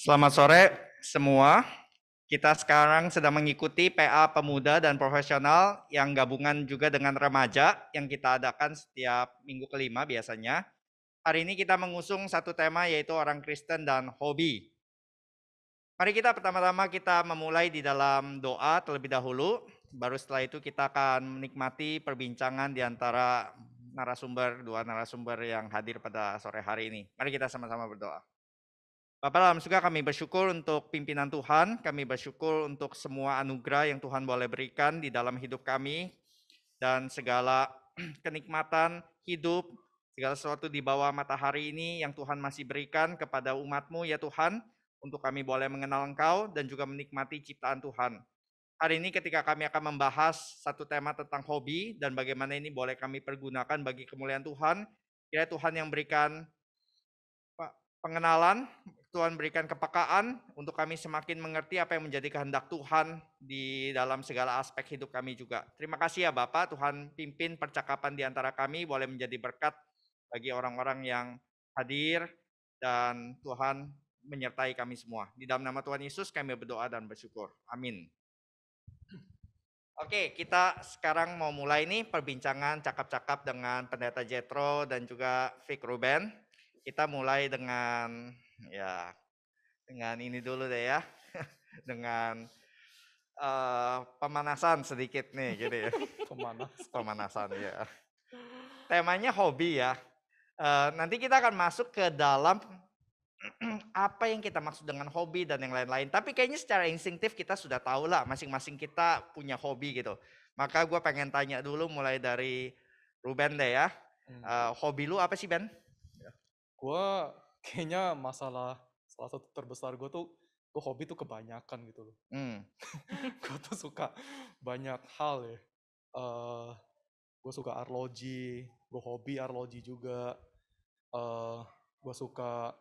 Selamat sore semua. Kita sekarang sedang mengikuti PA Pemuda dan Profesional yang gabungan juga dengan remaja yang kita adakan setiap minggu kelima biasanya. Hari ini kita mengusung satu tema yaitu orang Kristen dan hobi. Mari kita pertama-tama kita memulai di dalam doa terlebih dahulu. Baru setelah itu kita akan menikmati perbincangan di antara narasumber, dua narasumber yang hadir pada sore hari ini. Mari kita sama-sama berdoa. Bapak dalam surga kami bersyukur untuk pimpinan Tuhan, kami bersyukur untuk semua anugerah yang Tuhan boleh berikan di dalam hidup kami dan segala kenikmatan hidup, segala sesuatu di bawah matahari ini yang Tuhan masih berikan kepada umatmu ya Tuhan, untuk kami boleh mengenal Engkau dan juga menikmati ciptaan Tuhan. Hari ini ketika kami akan membahas satu tema tentang hobi dan bagaimana ini boleh kami pergunakan bagi kemuliaan Tuhan, kiranya Tuhan yang berikan pengenalan, Tuhan berikan kepekaan untuk kami semakin mengerti apa yang menjadi kehendak Tuhan di dalam segala aspek hidup kami juga. Terima kasih ya Bapak, Tuhan pimpin percakapan di antara kami boleh menjadi berkat bagi orang-orang yang hadir dan Tuhan menyertai kami semua. Di dalam nama Tuhan Yesus kami berdoa dan bersyukur. Amin. Oke, kita sekarang mau mulai nih perbincangan cakap-cakap dengan Pendeta Jetro dan juga Vic Ruben kita mulai dengan ya dengan ini dulu deh ya. dengan uh, pemanasan sedikit nih gitu ya. Pemanasan. pemanasan ya. Temanya hobi ya. Uh, nanti kita akan masuk ke dalam apa yang kita maksud dengan hobi dan yang lain-lain. Tapi kayaknya secara instingtif kita sudah tahu lah masing-masing kita punya hobi gitu. Maka gue pengen tanya dulu mulai dari Ruben deh ya. Uh, hobi lu apa sih Ben? gue kayaknya masalah salah satu terbesar gue tuh gue hobi tuh kebanyakan gitu loh. Mm. gue tuh suka banyak hal ya. Uh, eh, gue suka arloji, gue hobi arloji juga. Uh, eh, gue suka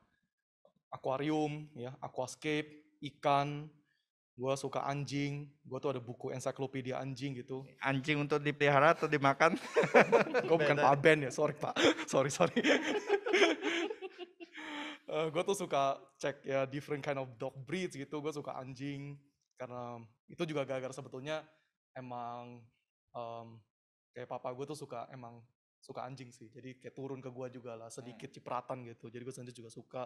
akuarium ya, aquascape, ikan, gue suka anjing, gue tuh ada buku ensiklopedia anjing gitu. Anjing untuk dipelihara atau dimakan? gue bukan Pak Ben ya, sorry Pak, sorry sorry. uh, eh, gue tuh suka cek ya different kind of dog breeds gitu, gue suka anjing karena itu juga gara sebetulnya emang um, kayak papa gue tuh suka emang suka anjing sih, jadi kayak turun ke gue juga lah sedikit hmm. cipratan gitu, jadi gue sendiri juga suka.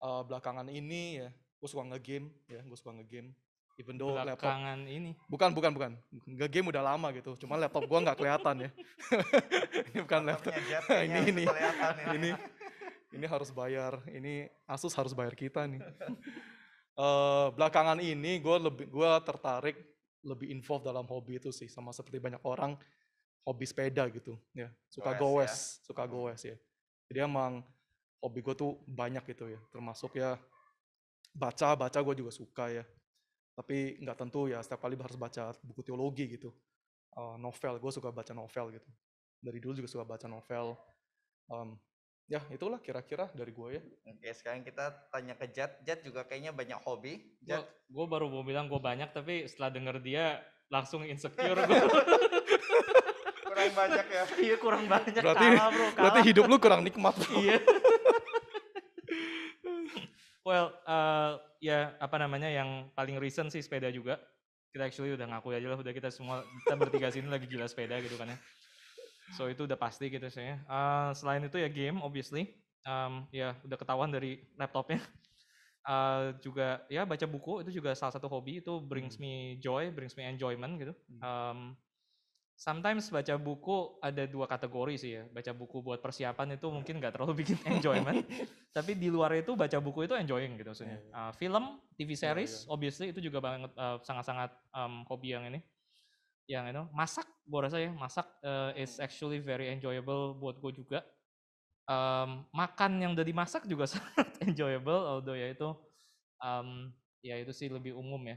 Uh, belakangan ini ya, gue suka ngegame ya, gue suka ngegame even though belakangan laptop, ini bukan bukan bukan nggak game udah lama gitu cuma laptop gua nggak kelihatan ya ini bukan laptop ini ini ya. ini ini harus bayar ini Asus harus bayar kita nih uh, belakangan ini gue lebih gue tertarik lebih involved dalam hobi itu sih sama seperti banyak orang hobi sepeda gitu ya suka goes, goes ya. suka goes ya jadi emang hobi gue tuh banyak gitu ya termasuk ya baca baca gue juga suka ya tapi nggak tentu ya setiap kali harus baca buku teologi gitu uh, novel gue suka baca novel gitu dari dulu juga suka baca novel um, ya itulah kira-kira dari gue ya oke sekarang kita tanya ke Jet Jet juga kayaknya banyak hobi Jet gue baru mau bilang gue banyak tapi setelah denger dia langsung insecure gue kurang banyak ya iya kurang banyak berarti kalah, bro, kalah. berarti hidup lu kurang nikmat bro. iya Well, uh, ya apa namanya yang paling recent sih sepeda juga. Kita actually udah ngaku aja lah, udah kita semua kita bertiga sini lagi gila sepeda gitu kan ya. So itu udah pasti gitu saya. Uh, eh, selain itu ya game obviously. Um, ya udah ketahuan dari laptopnya. Uh, juga ya baca buku itu juga salah satu hobi itu brings hmm. me joy, brings me enjoyment gitu. Um, sometimes baca buku ada dua kategori sih ya. Baca buku buat persiapan itu mungkin nggak terlalu bikin enjoyment. tapi di luar itu baca buku itu enjoying gitu maksudnya. Uh, film, TV iya, series, obviously itu juga banget uh, sangat-sangat um, hobi yang ini. Yang itu masak, gue rasa ya masak uh, is actually very enjoyable buat gue juga. Um, makan yang udah dimasak juga sangat enjoyable, although ya itu um, ya itu sih lebih umum ya.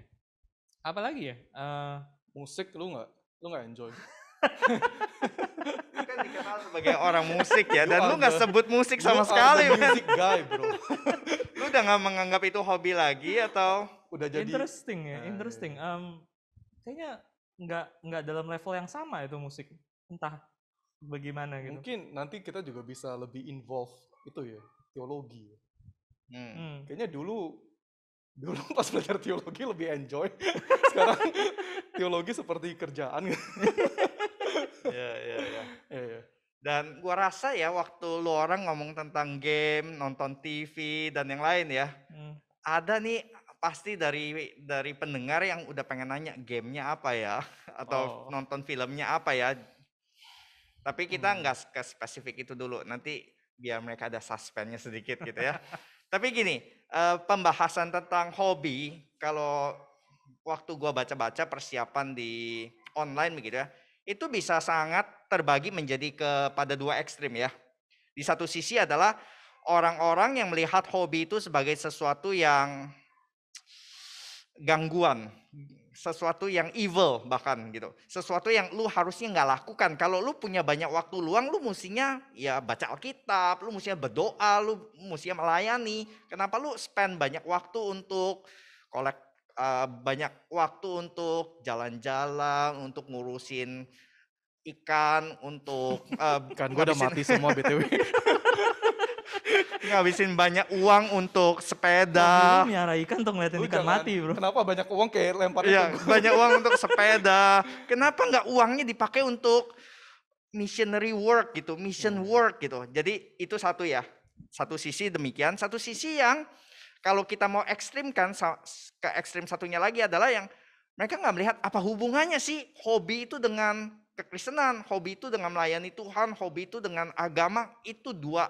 Apalagi ya? Uh, musik lu nggak? lu nggak enjoy lu kan dikenal sebagai orang musik ya dan lu nggak sebut musik sama sekali musik guy bro lu udah nggak menganggap itu hobi lagi atau udah jadi interesting ya nah, interesting iya. kayaknya nggak nggak dalam level yang sama itu musik entah bagaimana gitu mungkin nanti kita juga bisa lebih involve itu ya teologi ya. Hmm. hmm. kayaknya dulu dulu pas belajar teologi lebih enjoy. Sekarang teologi seperti kerjaan. Iya iya, iya, iya, iya. Dan gua rasa ya waktu lu orang ngomong tentang game, nonton TV dan yang lain ya. Hmm. Ada nih pasti dari dari pendengar yang udah pengen nanya gamenya apa ya atau oh. nonton filmnya apa ya. Tapi kita hmm. nggak hmm. ke spesifik itu dulu. Nanti biar mereka ada suspense-nya sedikit gitu ya. Tapi gini, Eh, pembahasan tentang hobi kalau waktu gua baca-baca persiapan di online begitu ya itu bisa sangat terbagi menjadi kepada dua ekstrim ya di satu sisi adalah orang-orang yang melihat hobi itu sebagai sesuatu yang gangguan sesuatu yang evil bahkan gitu. Sesuatu yang lu harusnya nggak lakukan. Kalau lu punya banyak waktu luang, lu mestinya ya baca Alkitab, lu mestinya berdoa, lu mestinya melayani. Kenapa lu spend banyak waktu untuk kolek uh, eh, banyak waktu untuk jalan-jalan, untuk ngurusin ikan, untuk uh, kan gua udah mati semua btw. ngabisin banyak uang untuk sepeda. Wah, miara ikan tuh ngeliatin ikan mati bro. Kenapa banyak uang kayak lempar Iya, banyak uang untuk sepeda. Kenapa nggak uangnya dipakai untuk missionary work gitu, mission iya. work gitu. Jadi itu satu ya. Satu sisi demikian, satu sisi yang kalau kita mau ekstrimkan ke ekstrim satunya lagi adalah yang mereka nggak melihat apa hubungannya sih hobi itu dengan kekristenan, hobi itu dengan melayani Tuhan, hobi itu dengan agama, itu dua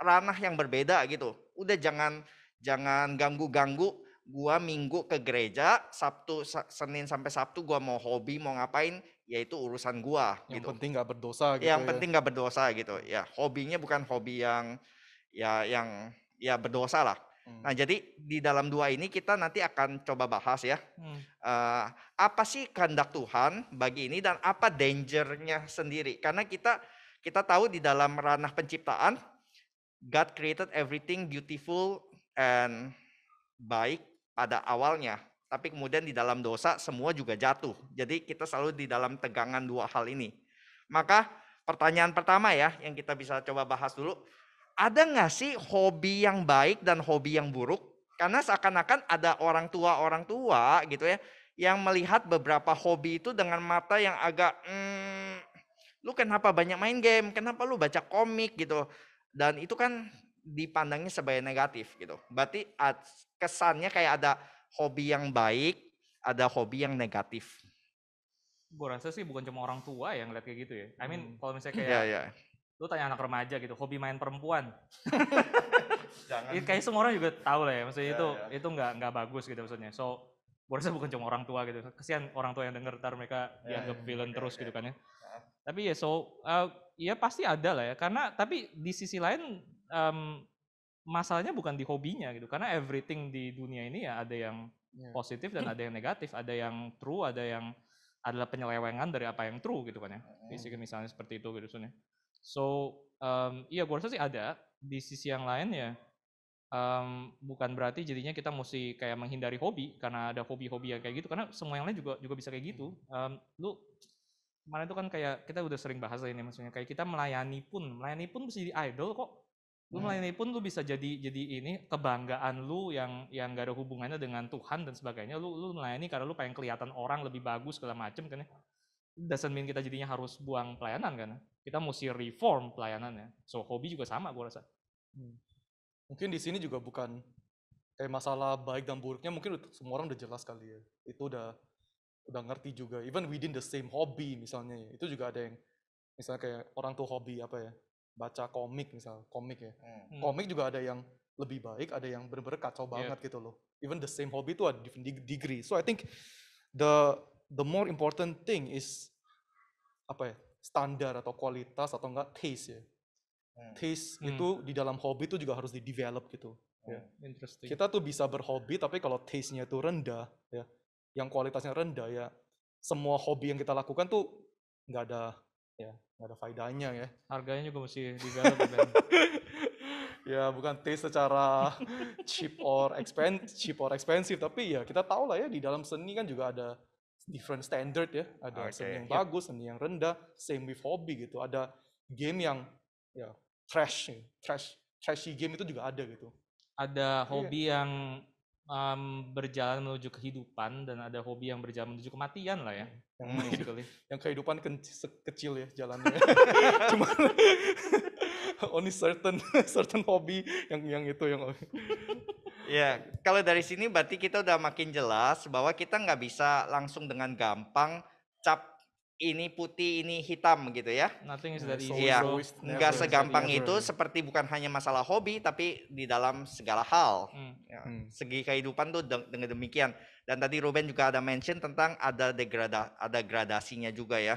ranah yang berbeda gitu. Udah jangan jangan ganggu-ganggu gua minggu ke gereja, Sabtu Senin sampai Sabtu gua mau hobi, mau ngapain, yaitu urusan gua yang gitu. penting nggak berdosa gitu. Yang ya. penting nggak berdosa gitu. Ya, hobinya bukan hobi yang ya yang ya berdosa lah. Hmm. Nah, jadi di dalam dua ini kita nanti akan coba bahas ya. Hmm. Uh, apa sih kehendak Tuhan bagi ini dan apa dangernya sendiri? Karena kita kita tahu di dalam ranah penciptaan God created everything beautiful and baik pada awalnya, tapi kemudian di dalam dosa semua juga jatuh. Jadi kita selalu di dalam tegangan dua hal ini. Maka pertanyaan pertama ya yang kita bisa coba bahas dulu, ada nggak sih hobi yang baik dan hobi yang buruk? Karena seakan-akan ada orang tua orang tua gitu ya yang melihat beberapa hobi itu dengan mata yang agak hmm, lu kenapa banyak main game, kenapa lu baca komik gitu, dan itu kan dipandangnya sebagai negatif gitu. Berarti kesannya kayak ada hobi yang baik, ada hobi yang negatif. Gue rasa sih bukan cuma orang tua yang lihat kayak gitu ya. I mean hmm. kalau misalnya iya, kayak yeah, yeah. lu tanya anak remaja gitu, hobi main perempuan. Jangan. kayak semua orang juga tahu lah ya, maksudnya yeah, itu yeah. itu nggak nggak bagus gitu maksudnya. So gue rasa bukan cuma orang tua gitu. Kesian orang tua yang denger ntar mereka yeah, dianggap yeah, villain yeah, terus yeah, gitu yeah. kan ya. Iya. Tapi ya so uh, Iya pasti ada lah ya karena tapi di sisi lain um, masalahnya bukan di hobinya gitu karena everything di dunia ini ya ada yang yeah. positif dan ada yang negatif ada yang true ada yang adalah penyelewengan dari apa yang true gitu kan ya fisik misalnya seperti itu gitu sebenarnya so um, iya gue rasa sih ada di sisi yang lain ya um, bukan berarti jadinya kita mesti kayak menghindari hobi karena ada hobi-hobi yang kayak gitu karena semua yang lain juga juga bisa kayak gitu um, lu kemarin itu kan kayak kita udah sering bahas ini maksudnya kayak kita melayani pun melayani pun bisa jadi idol kok lu hmm. melayani pun lu bisa jadi jadi ini kebanggaan lu yang yang gak ada hubungannya dengan Tuhan dan sebagainya lu lu melayani karena lu pengen kelihatan orang lebih bagus segala macem kan ya doesn't mean kita jadinya harus buang pelayanan kan ya. kita mesti reform pelayanannya so hobi juga sama gue rasa hmm. mungkin di sini juga bukan kayak eh, masalah baik dan buruknya mungkin semua orang udah jelas kali ya itu udah udah ngerti juga. Even within the same hobby misalnya ya, itu juga ada yang misalnya kayak orang tuh hobi apa ya, baca komik misal, komik ya. Hmm. hmm. Komik juga ada yang lebih baik, ada yang bener-bener kacau iya. banget yeah. gitu loh. Even the same hobby itu ada different degree. So I think the the more important thing is apa ya standar atau kualitas atau enggak taste ya. Hmm. Taste hmm. itu di dalam hobi itu juga harus di develop gitu. Hmm. yeah. Interesting. Kita tuh bisa berhobi tapi kalau taste-nya itu rendah ya yang kualitasnya rendah ya semua hobi yang kita lakukan tuh nggak ada ya nggak ada faedahnya ya harganya juga mesti digarap ya, ya bukan taste secara cheap or expensive cheap or expensive tapi ya kita tahu lah ya di dalam seni kan juga ada different standard ya ada okay. seni yang bagus seni yang rendah same with hobi gitu ada game yang ya trash trash trashy game itu juga ada gitu ada iya. hobi yeah. yang um, berjalan menuju kehidupan dan ada hobi yang berjalan menuju kematian lah ya. Hmm, yang yang kehidupan ke kecil ya jalannya. Cuma only certain certain hobi yang yang itu yang Ya, kalau dari sini berarti kita udah makin jelas bahwa kita nggak bisa langsung dengan gampang cap ini putih, ini hitam gitu ya. Nothing is that easy. Iya, nggak segampang itu. Seperti bukan hanya masalah hobi, tapi di dalam segala hal. Hmm. Ya, hmm. segi kehidupan tuh dengan demikian. Dan tadi Ruben juga ada mention tentang ada degrada, ada gradasinya juga ya.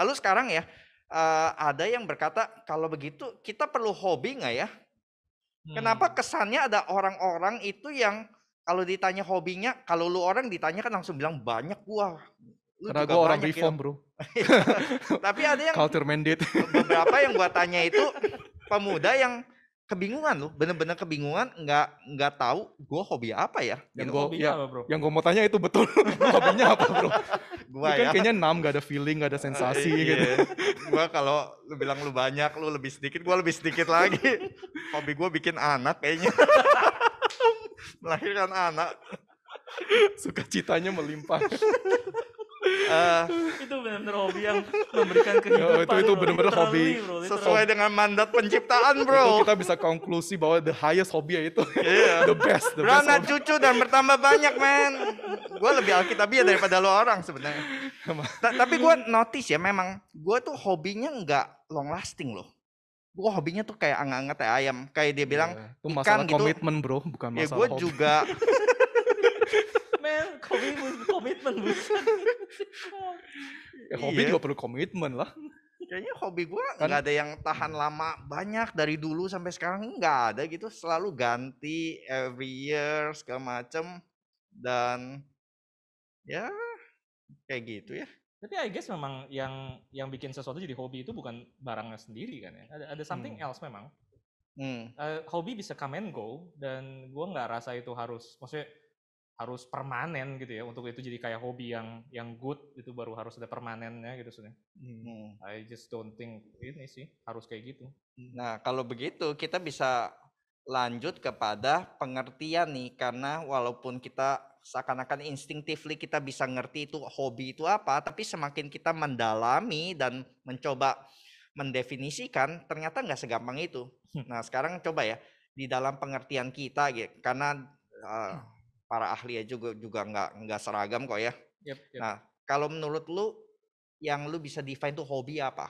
Lalu sekarang ya, uh, ada yang berkata kalau begitu kita perlu hobi nggak ya? Hmm. Kenapa kesannya ada orang-orang itu yang kalau ditanya hobinya, kalau lu orang ditanya kan langsung bilang banyak gua lu Karena gue orang reform ya. bro. Iya. Tapi ada yang culture mandate. beberapa yang gue tanya itu pemuda yang kebingungan loh, bener-bener kebingungan, nggak nggak tahu gue hobi apa ya. Yang gitu. gue ya, apa, bro? yang gue mau tanya itu betul hobinya apa bro? Gua kan ya. kayaknya enam gak ada feeling, gak ada sensasi uh, iya. gitu. gue kalau lu bilang lu banyak, lu lebih sedikit, gue lebih sedikit lagi. Hobi gue bikin anak kayaknya. Melahirkan anak. suka citanya melimpah uh, itu benar-benar hobi yang memberikan kehidupan. itu itu benar-benar hobi bro, sesuai dengan mandat penciptaan, bro. itu kita bisa konklusi bahwa the highest hobi itu. Yeah. the best, the bro, best. Anak cucu dan bertambah banyak, man. Gue lebih alkitabiah daripada lo orang sebenarnya. Ta tapi gue notice ya memang gue tuh hobinya nggak long lasting loh gue hobinya tuh kayak angkat-angkat ayam kayak dia bilang yeah, itu masalah ikan gitu. komitmen gitu. bro bukan ya, masalah ya gue juga mel komitmen komitmen buset ya, hobi iya. juga perlu komitmen lah kayaknya hobi gue kan? nggak ada yang tahan hmm. lama banyak dari dulu sampai sekarang nggak ada gitu selalu ganti every year segala macem dan ya kayak gitu ya tapi I guess memang yang yang bikin sesuatu jadi hobi itu bukan barangnya sendiri kan ya ada ada something hmm. else memang hmm. Uh, hobi bisa come and go dan gue nggak rasa itu harus maksudnya harus permanen gitu ya untuk itu jadi kayak hobi yang yang good itu baru harus ada permanennya gitu sebenarnya. Hmm. hmm. I just don't think ini sih harus kayak gitu. Nah kalau begitu kita bisa lanjut kepada pengertian nih karena walaupun kita seakan-akan instinctively kita bisa ngerti itu hobi itu apa tapi semakin kita mendalami dan mencoba mendefinisikan ternyata nggak segampang itu. Hmm. Nah sekarang coba ya di dalam pengertian kita gitu karena uh, para ahli aja juga juga nggak nggak seragam kok ya. Yep, yep. Nah kalau menurut lu yang lu bisa define tuh hobi apa?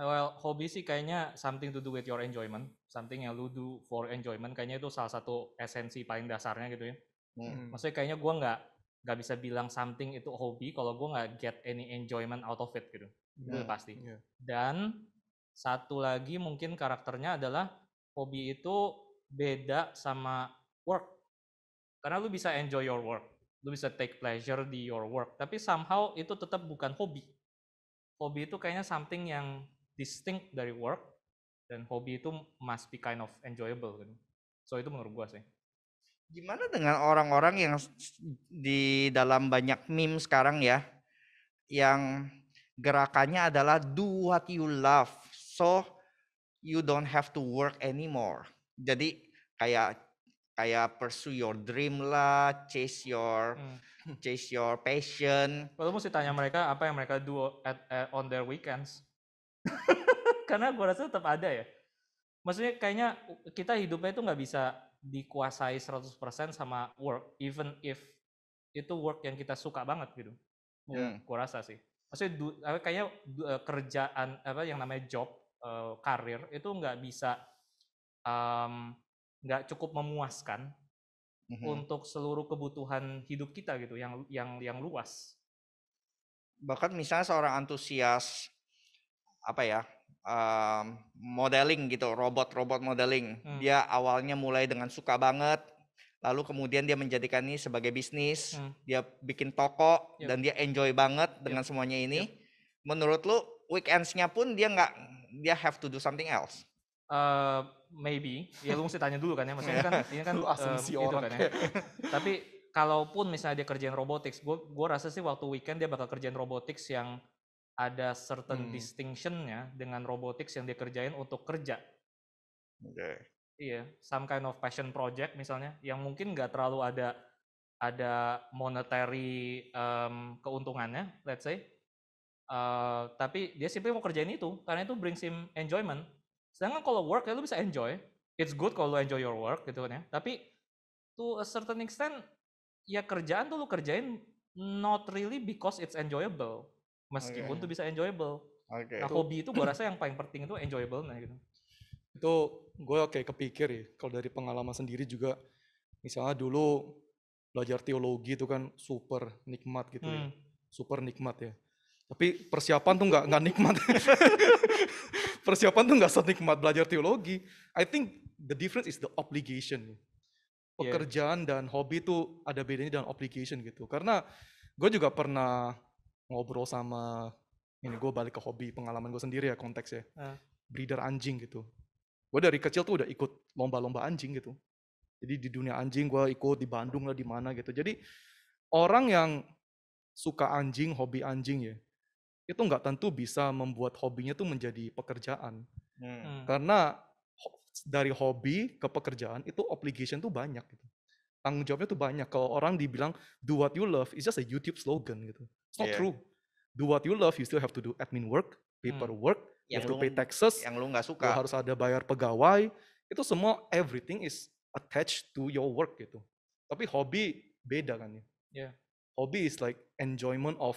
Well, hobi sih kayaknya something to do with your enjoyment, something yang lu do for enjoyment. Kayaknya itu salah satu esensi paling dasarnya gitu ya. Hmm. hmm. Maksudnya kayaknya gua nggak nggak bisa bilang something itu hobi kalau gua nggak get any enjoyment out of it gitu, yeah. itu hmm, pasti. Yeah. Dan satu lagi mungkin karakternya adalah hobi itu beda sama work karena lu bisa enjoy your work, lu bisa take pleasure di your work, tapi somehow itu tetap bukan hobi. Hobi itu kayaknya something yang distinct dari work, dan hobi itu must be kind of enjoyable. kan So itu menurut gua sih. Gimana dengan orang-orang yang di dalam banyak meme sekarang ya, yang gerakannya adalah do what you love, so you don't have to work anymore. Jadi kayak kayak pursue your dream lah, chase your hmm. chase your passion. Lo mesti tanya mereka apa yang mereka do at, at on their weekends. Karena gua rasa tetap ada ya. Maksudnya kayaknya kita hidupnya itu nggak bisa dikuasai 100% sama work, even if itu work yang kita suka banget gitu. Hmm. Gua rasa sih. Maksudnya du, kayaknya du, eh, kerjaan apa yang namanya job, uh, karir itu nggak bisa um, nggak cukup memuaskan mm-hmm. untuk seluruh kebutuhan hidup kita gitu yang yang yang luas bahkan misalnya seorang antusias apa ya um, modeling gitu robot-robot modeling hmm. dia awalnya mulai dengan suka banget lalu kemudian dia menjadikan ini sebagai bisnis hmm. dia bikin toko yep. dan dia enjoy banget yep. dengan semuanya ini yep. menurut lu weekendsnya pun dia nggak dia have to do something else Uh, maybe, ya lu mesti tanya dulu kan ya, maksudnya kan ini kan lu asumsi eh, itu orang kan ya. Tapi kalaupun misalnya dia kerjain robotics, gua gua rasa sih waktu weekend dia bakal kerjain robotics yang ada certain hmm. distinctionnya dengan robotics yang dia kerjain untuk kerja. Oke. Okay. Iya, some kind of passion project misalnya yang mungkin nggak terlalu ada ada monetary um, keuntungannya, let's say. Uh, tapi dia simply mau kerjain itu karena itu brings him enjoyment Sedangkan kalau work ya lu bisa enjoy. It's good kalau lu enjoy your work gitu kan ya. Tapi to a certain extent ya kerjaan tuh lu kerjain not really because it's enjoyable. Meskipun okay. tuh bisa enjoyable. Okay. Nah, hobi itu gua rasa yang paling penting itu enjoyable nah gitu. Itu gue kayak kepikir ya, kalau dari pengalaman sendiri juga misalnya dulu belajar teologi itu kan super nikmat gitu ya. hmm. ya. Super nikmat ya tapi persiapan tuh nggak nggak nikmat persiapan tuh nggak senikmat belajar teologi. I think the difference is the obligation. Pekerjaan yeah. dan hobi itu ada bedanya dengan obligation gitu. Karena gue juga pernah ngobrol sama ini gue balik ke hobi pengalaman gue sendiri ya konteksnya. Uh. Ah. Breeder anjing gitu. Gue dari kecil tuh udah ikut lomba-lomba anjing gitu. Jadi di dunia anjing gue ikut di Bandung lah di mana gitu. Jadi orang yang suka anjing, hobi anjing ya, itu nggak tentu bisa membuat hobinya itu menjadi pekerjaan. Hmm. hmm. Karena dari hobi ke pekerjaan itu obligation tuh banyak gitu. Tanggung jawabnya tuh banyak. Kalau orang dibilang do what you love is just a YouTube slogan gitu. It's not yeah. true. Do what you love you still have to do admin work, hmm. paperwork, hmm. you have to pay taxes, yang lu nggak suka. harus ada bayar pegawai. Itu semua everything is attached to your work gitu. Tapi hobi beda kan ya. Yeah. Hobi is like enjoyment of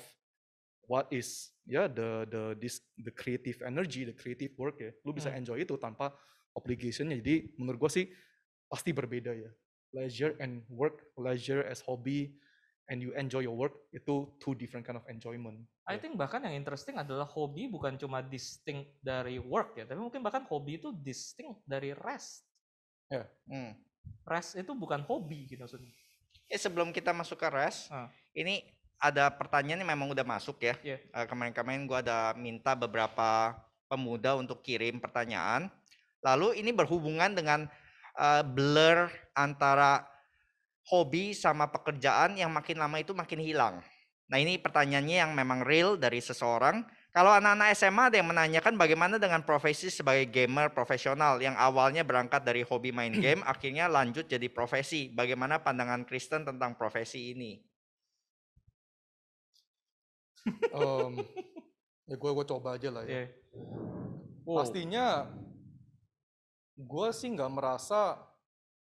what is ya yeah, the the this the creative energy, the creative work ya. Lu bisa hmm. enjoy itu tanpa obligationnya. Jadi menurut gue sih pasti berbeda ya. Leisure and work, leisure as hobby, and you enjoy your work itu two different kind of enjoyment. I yeah. think bahkan yang interesting adalah hobi bukan cuma distinct dari work ya, tapi mungkin bahkan hobi itu distinct dari rest. Ya. Yeah. Hmm. Rest itu bukan hobi gitu maksudnya. Ya sebelum kita masuk ke rest, ah. ini ada pertanyaan yang memang udah masuk ya. Yeah. Iya. Uh, kemarin-kemarin gue ada minta beberapa pemuda untuk kirim pertanyaan. Lalu ini berhubungan dengan uh, blur antara hobi sama pekerjaan yang makin lama itu makin hilang. Nah ini pertanyaannya yang memang real dari seseorang. Kalau anak-anak SMA ada yang menanyakan bagaimana dengan profesi sebagai gamer profesional yang awalnya berangkat dari hobi main game akhirnya lanjut jadi profesi. Bagaimana pandangan Kristen tentang profesi ini? um, ya gue gue coba aja lah ya. Yeah. Wow. Pastinya gue sih nggak merasa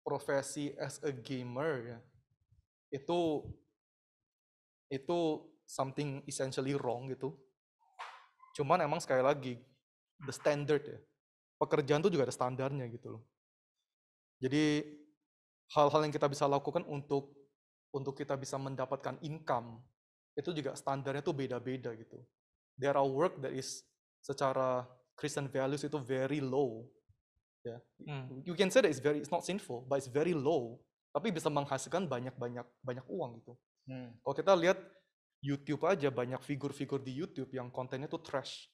profesi as a gamer ya itu itu something essentially wrong gitu. Cuman emang sekali lagi the standard ya. Pekerjaan tuh juga ada standarnya gitu loh. Jadi hal-hal yang kita bisa lakukan untuk untuk kita bisa mendapatkan income itu juga standarnya tuh beda-beda gitu. There are work that is secara Christian values itu very low. Yeah. Hmm. You can say that it's very it's not sinful, but it's very low. Tapi bisa menghasilkan banyak-banyak banyak uang gitu. Hmm. Kalau kita lihat YouTube aja banyak figur-figur di YouTube yang kontennya tuh trash.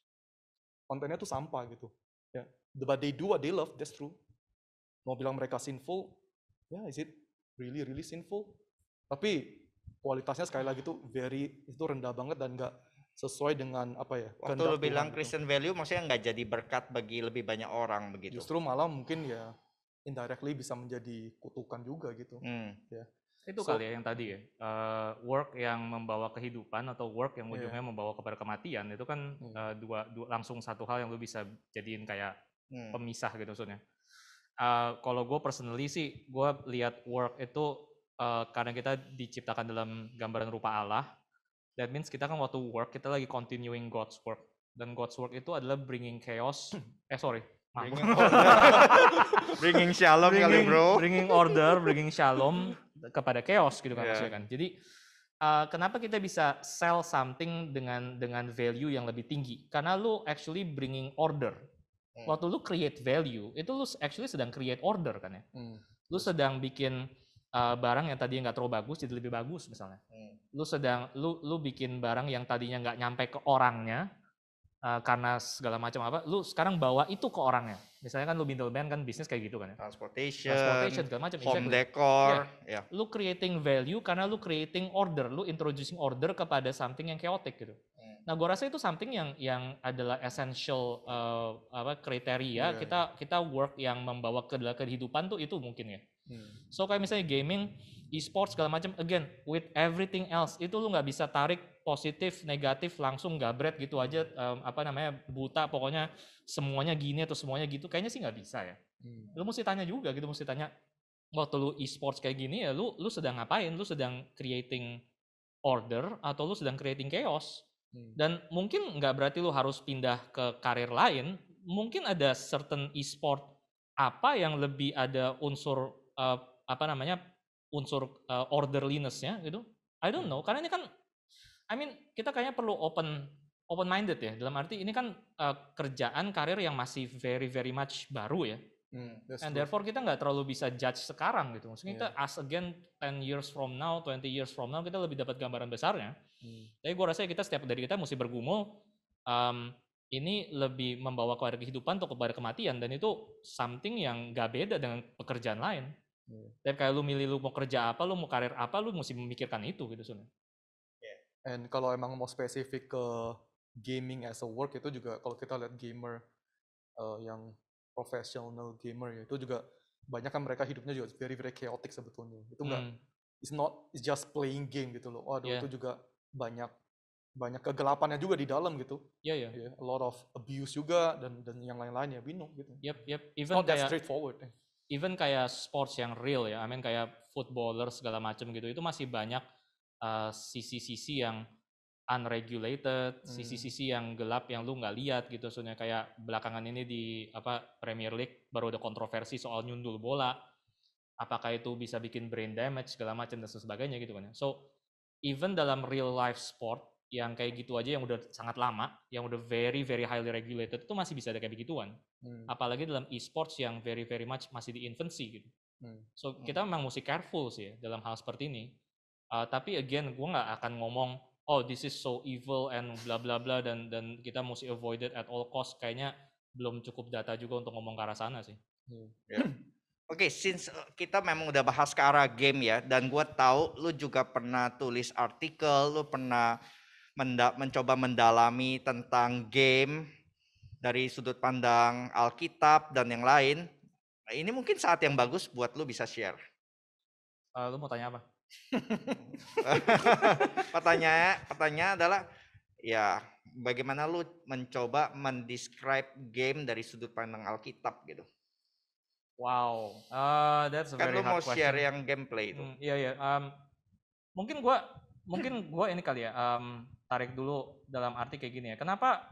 Kontennya tuh sampah gitu. Ya. Yeah. But they do what they love, that's true. Mau bilang mereka sinful, ya yeah, is it really really sinful? Tapi kualitasnya sekali lagi tuh very itu rendah banget dan nggak sesuai dengan apa ya waktu lu bilang itu. Christian value maksudnya nggak jadi berkat bagi lebih banyak orang begitu justru malah mungkin ya indirectly bisa menjadi kutukan juga gitu hmm. ya itu so, kali ya yang tadi ya uh, work yang membawa kehidupan atau work yang iya. ujungnya yeah. membawa kepada kematian itu kan hmm. uh, dua, dua langsung satu hal yang lu bisa jadiin kayak hmm. pemisah gitu maksudnya uh, kalau gue personally sih gue lihat work itu uh, karena kita diciptakan dalam gambaran rupa Allah, that means kita kan waktu work kita lagi continuing God's work dan God's work itu adalah bringing chaos, eh sorry, bringing order, bringing shalom bringing, kali bro, bringing order, bringing shalom kepada chaos gitu kan yeah. maksudnya kan. Jadi uh, kenapa kita bisa sell something dengan dengan value yang lebih tinggi? Karena lu actually bringing order. Hmm. Waktu lu create value, itu lu actually sedang create order kan ya. Hmm. Lu sedang bikin uh, barang yang tadi nggak terlalu bagus jadi lebih bagus misalnya. Hmm. Lu sedang lu lu bikin barang yang tadinya nggak nyampe ke orangnya uh, karena segala macam apa, lu sekarang bawa itu ke orangnya. Misalnya kan lu middleman kan bisnis kayak gitu kan ya. Transportation, Transportation segala macam. Home exactly. decor. Yeah. Yeah. Lu creating value karena lu creating order, lu introducing order kepada something yang chaotic gitu. Hmm. Nah, gua rasa itu something yang yang adalah essential uh, apa kriteria yeah, iya. kita kita work yang membawa ke dalam kehidupan tuh itu mungkin ya. Hmm. So kayak misalnya gaming, e sports segala macam, again with everything else itu lu nggak bisa tarik positif, negatif langsung gabret gitu aja um, apa namanya buta pokoknya semuanya gini atau semuanya gitu kayaknya sih nggak bisa ya. Hmm. Lu mesti tanya juga gitu, mesti tanya waktu lu e-sports kayak gini ya lu lu sedang ngapain? Lu sedang creating order atau lu sedang creating chaos? Hmm. Dan mungkin nggak berarti lu harus pindah ke karir lain, mungkin ada certain e-sport apa yang lebih ada unsur uh, apa namanya unsur uh, orderliness-nya gitu. I don't hmm. know karena ini kan I mean kita kayaknya perlu open open minded ya dalam arti ini kan uh, kerjaan karir yang masih very very much baru ya. Hmm, And true. therefore kita nggak terlalu bisa judge sekarang gitu. Maksudnya yeah. kita iya. as again 10 years from now, 20 years from now kita lebih dapat gambaran besarnya. Hmm. Tapi gua rasa ya kita setiap dari kita mesti bergumul um, ini lebih membawa kepada kehidupan atau kepada kematian dan itu something yang gak beda dengan pekerjaan lain. Yeah. Dan kayak lu milih lu mau kerja apa, lu mau karir apa, lu mesti memikirkan itu gitu sebenarnya. Yeah. And kalau emang mau spesifik ke gaming as a work itu juga kalau kita lihat gamer uh, yang professional gamer ya itu juga banyak kan mereka hidupnya juga very very chaotic sebetulnya. Itu enggak mm. it's not it's just playing game gitu loh. Waduh yeah. itu iya. juga banyak banyak kegelapannya juga di dalam gitu. Iya yeah, iya. Yeah. Yeah, a lot of abuse juga dan dan yang lain-lainnya bingung gitu. Yep yep. Even it's not that straightforward even kayak sports yang real ya, I mean kayak footballer segala macam gitu, itu masih banyak eh, sisi-sisi uh, yang unregulated, hmm. sisi-sisi hmm. yang gelap yang lu nggak lihat gitu, soalnya kayak belakangan ini di apa Premier League baru ada kontroversi soal nyundul bola, apakah itu bisa bikin brain damage segala macam dan sebagainya gitu kan ya. So even dalam real life sport yang kayak gitu aja yang udah sangat lama, yang udah very very highly regulated itu masih bisa ada kayak begituan. Hmm. Apalagi dalam e-sports yang very very much masih di infancy gitu. Hmm. So hmm. kita memang mesti careful sih ya, dalam hal seperti ini. Uh, tapi again gue nggak akan ngomong oh this is so evil and bla bla bla dan dan kita mesti avoid it at all cost kayaknya belum cukup data juga untuk ngomong ke arah sana sih. Hmm. Yeah. Oke, okay, since eh, kita memang udah bahas ke arah game ya, dan gue tahu lu juga pernah tulis artikel, lu pernah menda mencoba mendalami tentang game dari sudut pandang Alkitab dan yang lain. Nah, ini mungkin saat yang bagus buat lu bisa share. Uh, lu mau tanya apa? pertanyaan pertanyaan adalah ya bagaimana lu mencoba mendescribe game dari sudut pandang Alkitab gitu. Wow, uh, that's a Kan lu mau share yang gameplay itu. Hmm, iya, mm, iya. um, mungkin gua mungkin gua ini kali ya. Um, tarik dulu dalam arti kayak gini ya. Kenapa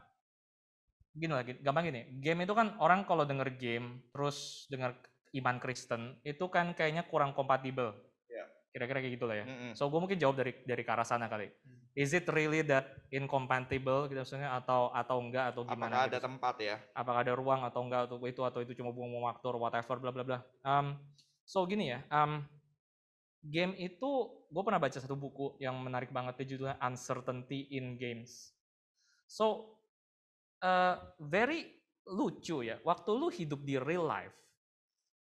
gini lagi, gampang gini. Game itu kan orang kalau denger game terus denger iman Kristen itu kan kayaknya kurang kompatibel. Ya. Kira-kira kayak gitulah ya. Mm -hmm. So gue mungkin jawab dari dari ke arah sana kali. Hmm. Is it really that incompatible gitu maksudnya atau atau enggak atau gimana? Apakah gitu. ada tempat ya? Apakah ada ruang atau enggak atau itu atau itu cuma buang-buang waktu whatever bla bla bla. Um, so gini ya. Um, game itu gue pernah baca satu buku yang menarik banget judulnya Uncertainty in Games. So uh, very lucu ya. Waktu lu hidup di real life,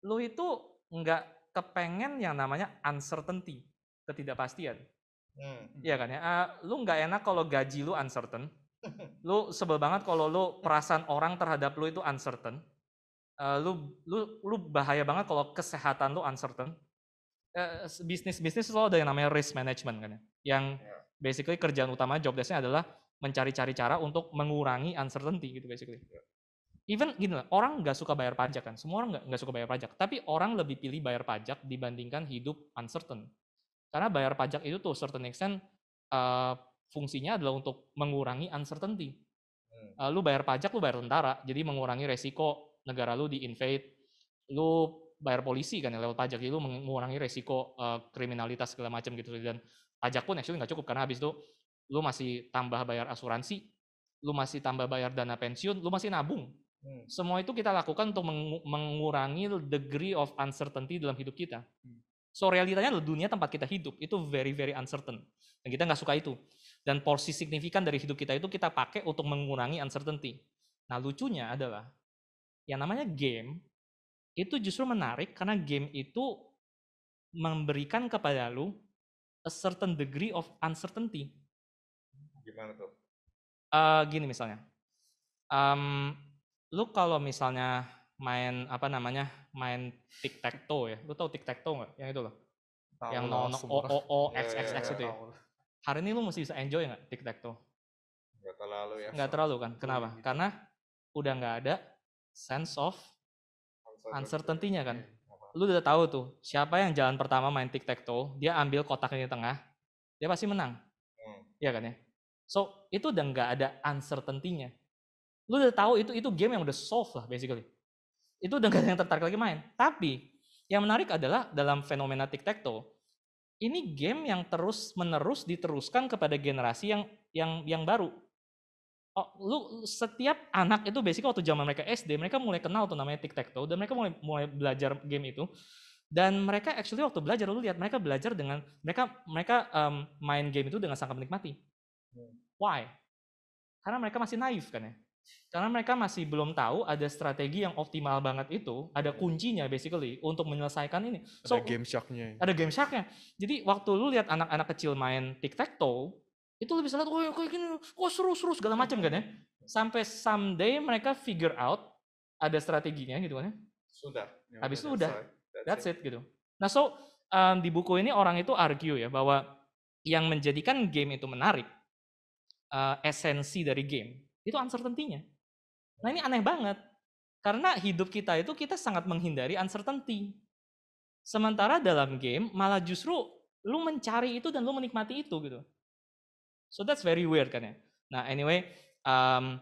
lu itu nggak kepengen yang namanya uncertainty, ketidakpastian. Hmm. Iya kan ya. Uh, lu nggak enak kalau gaji lu uncertain. lu sebel banget kalau lu perasaan orang terhadap lu itu uncertain. Uh, lu lu lu bahaya banget kalau kesehatan lu uncertain Eh, eh, bisnis-bisnis uh, selalu ada yang namanya risk management kan ya. Yang iya. basically kerjaan utama job desk-nya adalah mencari-cari cara untuk mengurangi uncertainty gitu basically. Iya. Even gini lah, orang nggak suka bayar pajak kan, semua orang nggak suka bayar pajak, tapi orang lebih pilih bayar pajak dibandingkan hidup uncertain. Karena bayar pajak itu tuh certain extent uh, fungsinya adalah untuk mengurangi uncertainty. Uh, lu bayar pajak, lu bayar tentara, jadi mengurangi resiko negara lu di invade, lu bayar polisi kan ya, lewat pajak itu mengurangi resiko uh, kriminalitas segala macam gitu dan pajak pun actually nggak cukup karena habis itu lu masih tambah bayar asuransi lu masih tambah bayar dana pensiun lu masih nabung hmm. semua itu kita lakukan untuk mengurangi degree of uncertainty dalam hidup kita hmm. so realitanya dunia tempat kita hidup itu very very uncertain dan kita nggak suka itu dan porsi signifikan dari hidup kita itu kita pakai untuk mengurangi uncertainty nah lucunya adalah yang namanya game itu justru menarik karena game itu memberikan kepada lu a certain degree of uncertainty. Gimana tuh? Uh, gini misalnya, um, lu kalau misalnya main apa namanya main tic tac toe ya, lu tau tic tac toe nggak? Yang itu loh, Tau yang nol nol o o o iya, x iya, x iya, x itu ya. Hari ini lu mesti bisa enjoy nggak tic tac toe? Nggak terlalu ya. Nggak terlalu kan? Kenapa? Gitu. Karena udah nggak ada sense of Answer nya kan. Iya, Lu udah tahu tuh, siapa yang jalan pertama main tic tac toe, dia ambil kotaknya di tengah, dia pasti menang. Hmm. Iya kan ya? So, itu udah nggak ada uncertainty-nya. Lu udah tahu itu itu game yang udah solve lah basically. Itu udah gak ada yang tertarik lagi main. Tapi yang menarik adalah dalam fenomena tic tac toe, ini game yang terus menerus diteruskan kepada generasi yang yang yang baru oh, lu setiap anak itu basic waktu zaman mereka SD mereka mulai kenal tuh namanya tic tac toe dan mereka mulai mulai belajar game itu dan mereka actually waktu belajar lu lihat mereka belajar dengan mereka mereka um, main game itu dengan sangat menikmati why karena mereka masih naif kan ya karena mereka masih belum tahu ada strategi yang optimal banget itu, ada iya. kuncinya basically untuk menyelesaikan ini. So, ya. ada game shock nya Ada game shock nya Jadi waktu lu lihat anak-anak kecil main tic tac toe, itu lebih salah, oh, kayak gini, oh seru-seru segala macam kan ya. Sampai someday mereka figure out ada strateginya gitu kan ya. Sudah. Ya, Habis itu udah. That's, that's it. it gitu. Nah, so um, di buku ini orang itu argue ya bahwa yang menjadikan game itu menarik uh, esensi dari game itu uncertainty-nya. Nah, ini aneh banget. Karena hidup kita itu kita sangat menghindari uncertainty. Sementara dalam game malah justru lu mencari itu dan lu menikmati itu gitu. So that's very weird kan ya. Nah anyway, um,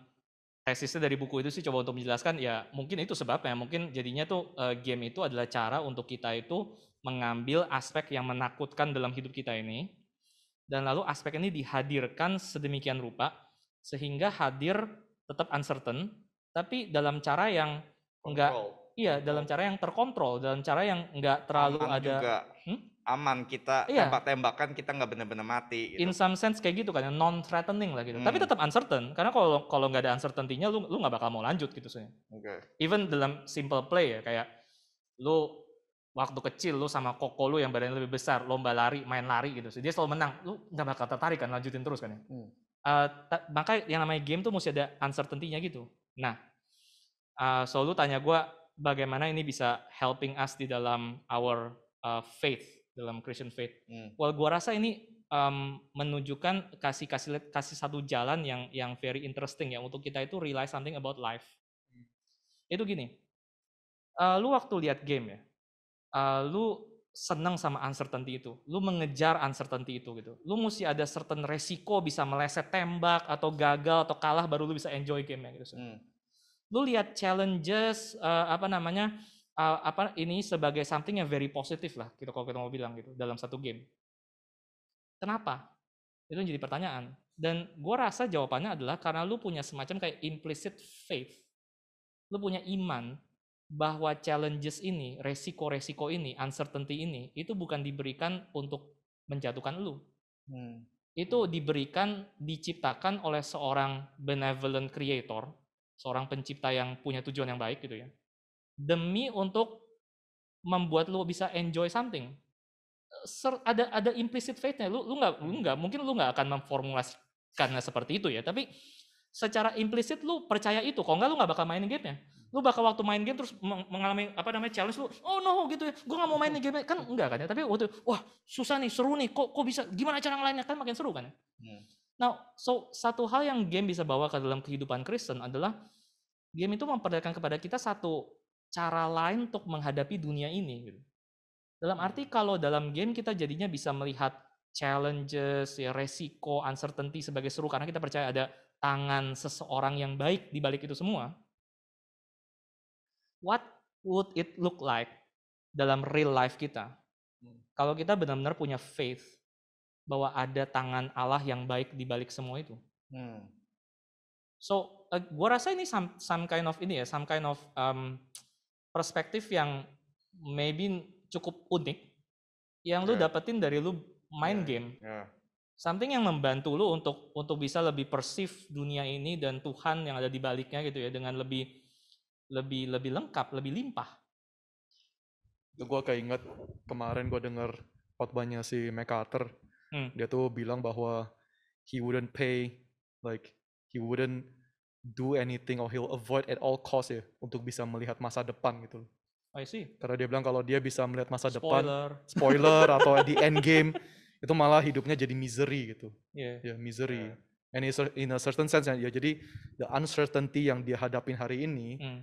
tesisnya dari buku itu sih coba untuk menjelaskan ya mungkin itu sebabnya mungkin jadinya tuh uh, game itu adalah cara untuk kita itu mengambil aspek yang menakutkan dalam hidup kita ini dan lalu aspek ini dihadirkan sedemikian rupa sehingga hadir tetap uncertain tapi dalam cara yang enggak iya dalam cara yang terkontrol dalam cara yang enggak terlalu Aman ada juga. Hmm? aman kita iya. tembak-tembakan kita nggak bener-bener mati gitu. in some sense kayak gitu kan non threatening lah gitu hmm. tapi tetap uncertain karena kalau kalau nggak ada uncertainty-nya lu lu nggak bakal mau lanjut gitu sih okay. even dalam simple play ya kayak lu waktu kecil lu sama koko lu yang badannya lebih besar lomba lari main lari gitu sih dia selalu menang lu nggak bakal tertarik kan lanjutin terus kan ya hmm. uh, maka yang namanya game tuh mesti ada uncertainty-nya gitu nah uh, so lu tanya gue bagaimana ini bisa helping us di dalam our uh, faith dalam Christian faith. Hmm. Well, gua rasa ini um, menunjukkan kasih kasih kasih satu jalan yang yang very interesting ya untuk kita itu realize something about life. Hmm. Itu gini, uh, lu waktu lihat game ya, uh, lu senang sama uncertainty itu, lu mengejar uncertainty itu gitu. Lu mesti ada certain resiko bisa meleset tembak atau gagal atau kalah baru lu bisa enjoy game ya gitu. Hmm. Lu lihat challenges uh, apa namanya? Uh, apa ini sebagai something yang very positif lah gitu kalau kita mau bilang gitu dalam satu game. Kenapa? Itu jadi pertanyaan. Dan gue rasa jawabannya adalah karena lu punya semacam kayak implicit faith. Lu punya iman bahwa challenges ini, resiko-resiko ini, uncertainty ini, itu bukan diberikan untuk menjatuhkan lu. Hmm. Itu diberikan, diciptakan oleh seorang benevolent creator, seorang pencipta yang punya tujuan yang baik gitu ya demi untuk membuat lu bisa enjoy something. Ser, ada ada implicit faith-nya. Lu lu nggak lu nggak mungkin lu nggak akan memformulasikannya seperti itu ya, tapi secara implicit lu percaya itu. Kalau nggak lu nggak bakal mainin gamenya. Lu bakal waktu main game terus mengalami apa namanya challenge lu, oh no gitu ya, gua nggak mau mainin game kan enggak kan ya. Tapi waktu wah susah nih, seru nih, kok kok bisa, gimana cara ngelainnya kan makin seru kan. Hmm. Nah, so satu hal yang game bisa bawa ke dalam kehidupan Kristen adalah game itu memperlihatkan kepada kita satu cara lain untuk menghadapi dunia ini. Gitu. Dalam arti hmm. kalau dalam game kita jadinya bisa melihat challenges, ya, resiko, uncertainty sebagai seru karena kita percaya ada tangan seseorang yang baik di balik itu semua. What would it look like dalam real life kita? Hmm. Kalau kita benar-benar punya faith bahwa ada tangan Allah yang baik di balik semua itu. Hmm. So, uh, gua rasa ini some, some kind of ini ya, some kind of um, perspektif yang maybe cukup unik yang lu ya. dapetin dari lu main yeah. game. Yeah. Something yang membantu lu untuk untuk bisa lebih perceive dunia ini dan Tuhan yang ada di baliknya gitu ya dengan lebih lebih lebih lengkap, lebih limpah. Itu gue keinget kemarin gue denger khotbahnya si MacArthur. Hmm. Dia tuh bilang bahwa he wouldn't pay like he wouldn't do anything or he'll avoid at all cost ya untuk bisa melihat masa depan gitu I see. Karena dia bilang kalau dia bisa melihat masa spoiler. depan, spoiler atau di end game itu malah hidupnya jadi misery gitu. Yeah. Ya, yeah, misery. Yeah. And in a certain sense ya jadi the uncertainty yang dia hadapin hari ini mm.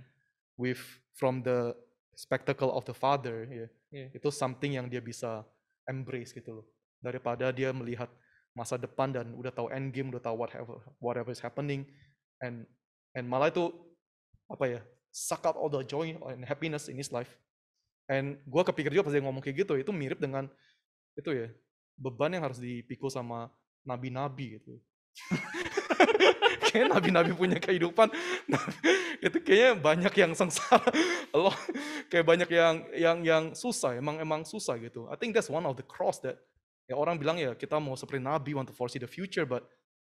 with from the spectacle of the father ya. Yeah. Itu something yang dia bisa embrace gitu loh. Daripada dia melihat masa depan dan udah tahu end game, udah tahu whatever whatever is happening, and and malah itu apa ya suck up all the joy and happiness in his life and gue kepikir juga pas dia ngomong kayak gitu itu mirip dengan itu ya beban yang harus dipikul sama nabi-nabi gitu kayak nabi-nabi punya kehidupan itu kayaknya banyak yang sengsara Allah kayak banyak yang yang yang susah emang emang susah gitu I think that's one of the cross that ya orang bilang ya kita mau seperti nabi want to foresee the future but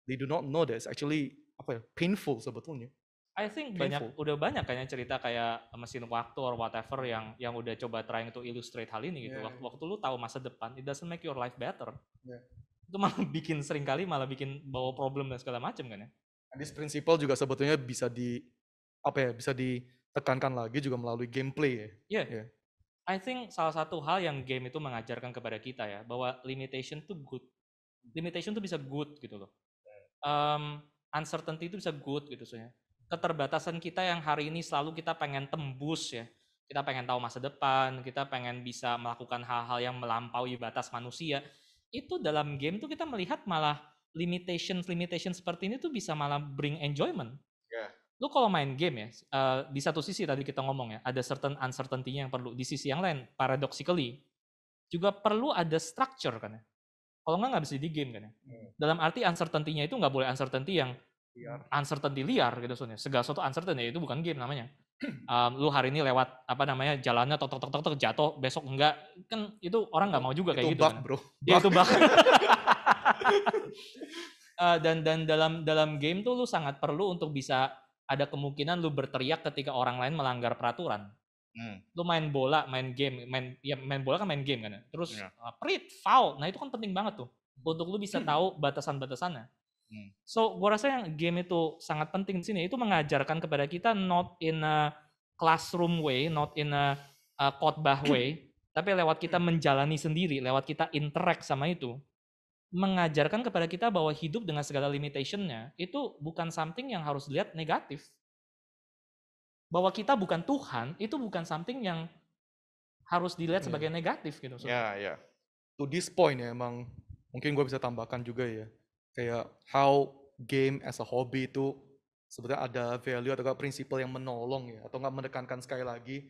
they do not know that it's actually apa ya painful sebetulnya I think Painful. banyak udah banyak kayaknya cerita kayak mesin waktu or whatever yang yang udah coba trying to illustrate hal ini gitu. Yeah. Waktu iya. waktu lu tahu masa depan, it doesn't make your life better. Yeah. Itu malah bikin sering kali malah bikin bawa problem dan segala macam kan ya. And this principle juga sebetulnya bisa di apa ya, bisa ditekankan lagi juga melalui gameplay ya. Yeah. yeah. I think salah satu hal yang game itu mengajarkan kepada kita ya, bahwa limitation tuh good. Limitation tuh bisa good gitu loh. Um, uncertainty itu bisa good gitu soalnya. Keterbatasan kita yang hari ini selalu kita pengen tembus ya. Kita pengen tahu masa depan, kita pengen bisa melakukan hal-hal yang melampaui batas manusia. Itu dalam game tuh kita melihat malah limitations limitations seperti ini tuh bisa malah bring enjoyment. Yeah. Lu kalau main game ya, uh, di satu sisi tadi kita ngomong ya, ada certain uncertainty yang perlu. Di sisi yang lain, paradoxically, juga perlu ada structure kan ya. Kalau nggak nggak bisa di game kan ya. Hmm. Dalam arti uncertainty-nya itu nggak boleh uncertainty yang liar. di liar gitu soalnya. Segala sesuatu uncertain ya itu bukan game namanya. Um, lu hari ini lewat apa namanya jalannya tok tok tok tok, tok jatuh besok enggak kan itu orang nggak mau juga kayak itu gitu bug, kan. bro Ya, itu bug uh, dan dan dalam dalam game tuh lu sangat perlu untuk bisa ada kemungkinan lu berteriak ketika orang lain melanggar peraturan Hmm. Lu main bola, main game, main ya main bola kan main game kan. Ya. Terus yeah. Iya. uh, perit, foul. Nah, itu kan penting banget tuh. Hmm. Untuk lu bisa hmm. tahu batasan-batasannya. Hmm. So, gue rasa yang game itu sangat penting di sini. Itu mengajarkan kepada kita not in a classroom way, not in a, a khotbah way, tapi lewat kita menjalani sendiri, lewat kita interact sama itu. Mengajarkan kepada kita bahwa hidup dengan segala limitationnya itu bukan something yang harus dilihat negatif. Bahwa kita bukan Tuhan, itu bukan something yang harus dilihat hmm. sebagai negatif gitu. Ya, yeah, ya. Yeah. To this point ya emang mungkin gue bisa tambahkan juga ya kayak how game as a hobby itu sebetulnya ada value atau prinsip prinsipal yang menolong ya atau nggak menekankan sekali lagi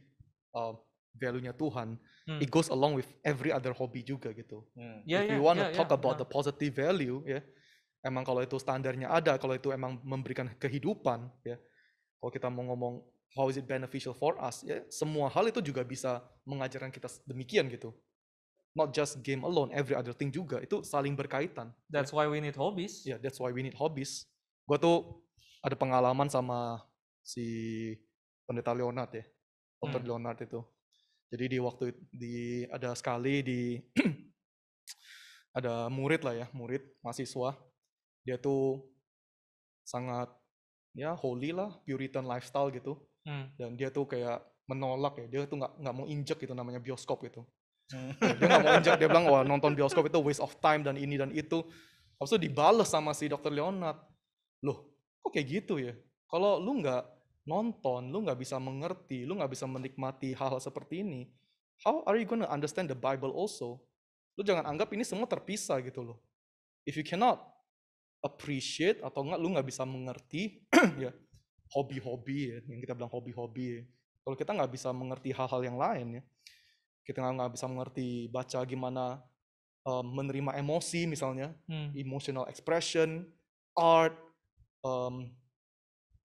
uh, value-nya Tuhan hmm. it goes along with every other hobby juga gitu hmm. yeah, if yeah, you ya, want to yeah, ya. talk yeah, about yeah. the positive value ya emang kalau itu standarnya ada kalau itu emang memberikan kehidupan ya kalau kita mau ngomong how is it beneficial for us ya semua hal itu juga bisa mengajarkan kita demikian gitu not just game alone, every other thing juga itu saling berkaitan. That's why we need hobbies. Yeah, that's why we need hobbies. Gua tuh ada pengalaman sama si pendeta Leonard ya, dokter Hmm. Leonard itu. Jadi di waktu di ada sekali di ada murid lah ya, murid mahasiswa. Dia tuh sangat ya holy lah, Puritan lifestyle gitu. Hmm. Dan dia tuh kayak menolak ya, dia tuh nggak nggak mau injek gitu namanya bioskop gitu dia nggak mau injak dia bilang wah nonton bioskop itu waste of time dan ini dan itu habis itu dibales sama si dokter Leonard loh kok kayak gitu ya kalau lu gak nonton lu gak bisa mengerti lu gak bisa menikmati hal-hal seperti ini how are you gonna understand the Bible also lu jangan anggap ini semua terpisah gitu loh if you cannot appreciate atau enggak lu nggak bisa mengerti ya hobi-hobi ya yang kita bilang hobi-hobi ya. kalau kita nggak bisa mengerti hal-hal yang lain ya kita nggak bisa mengerti baca gimana uh, menerima emosi misalnya hmm. emotional expression art um,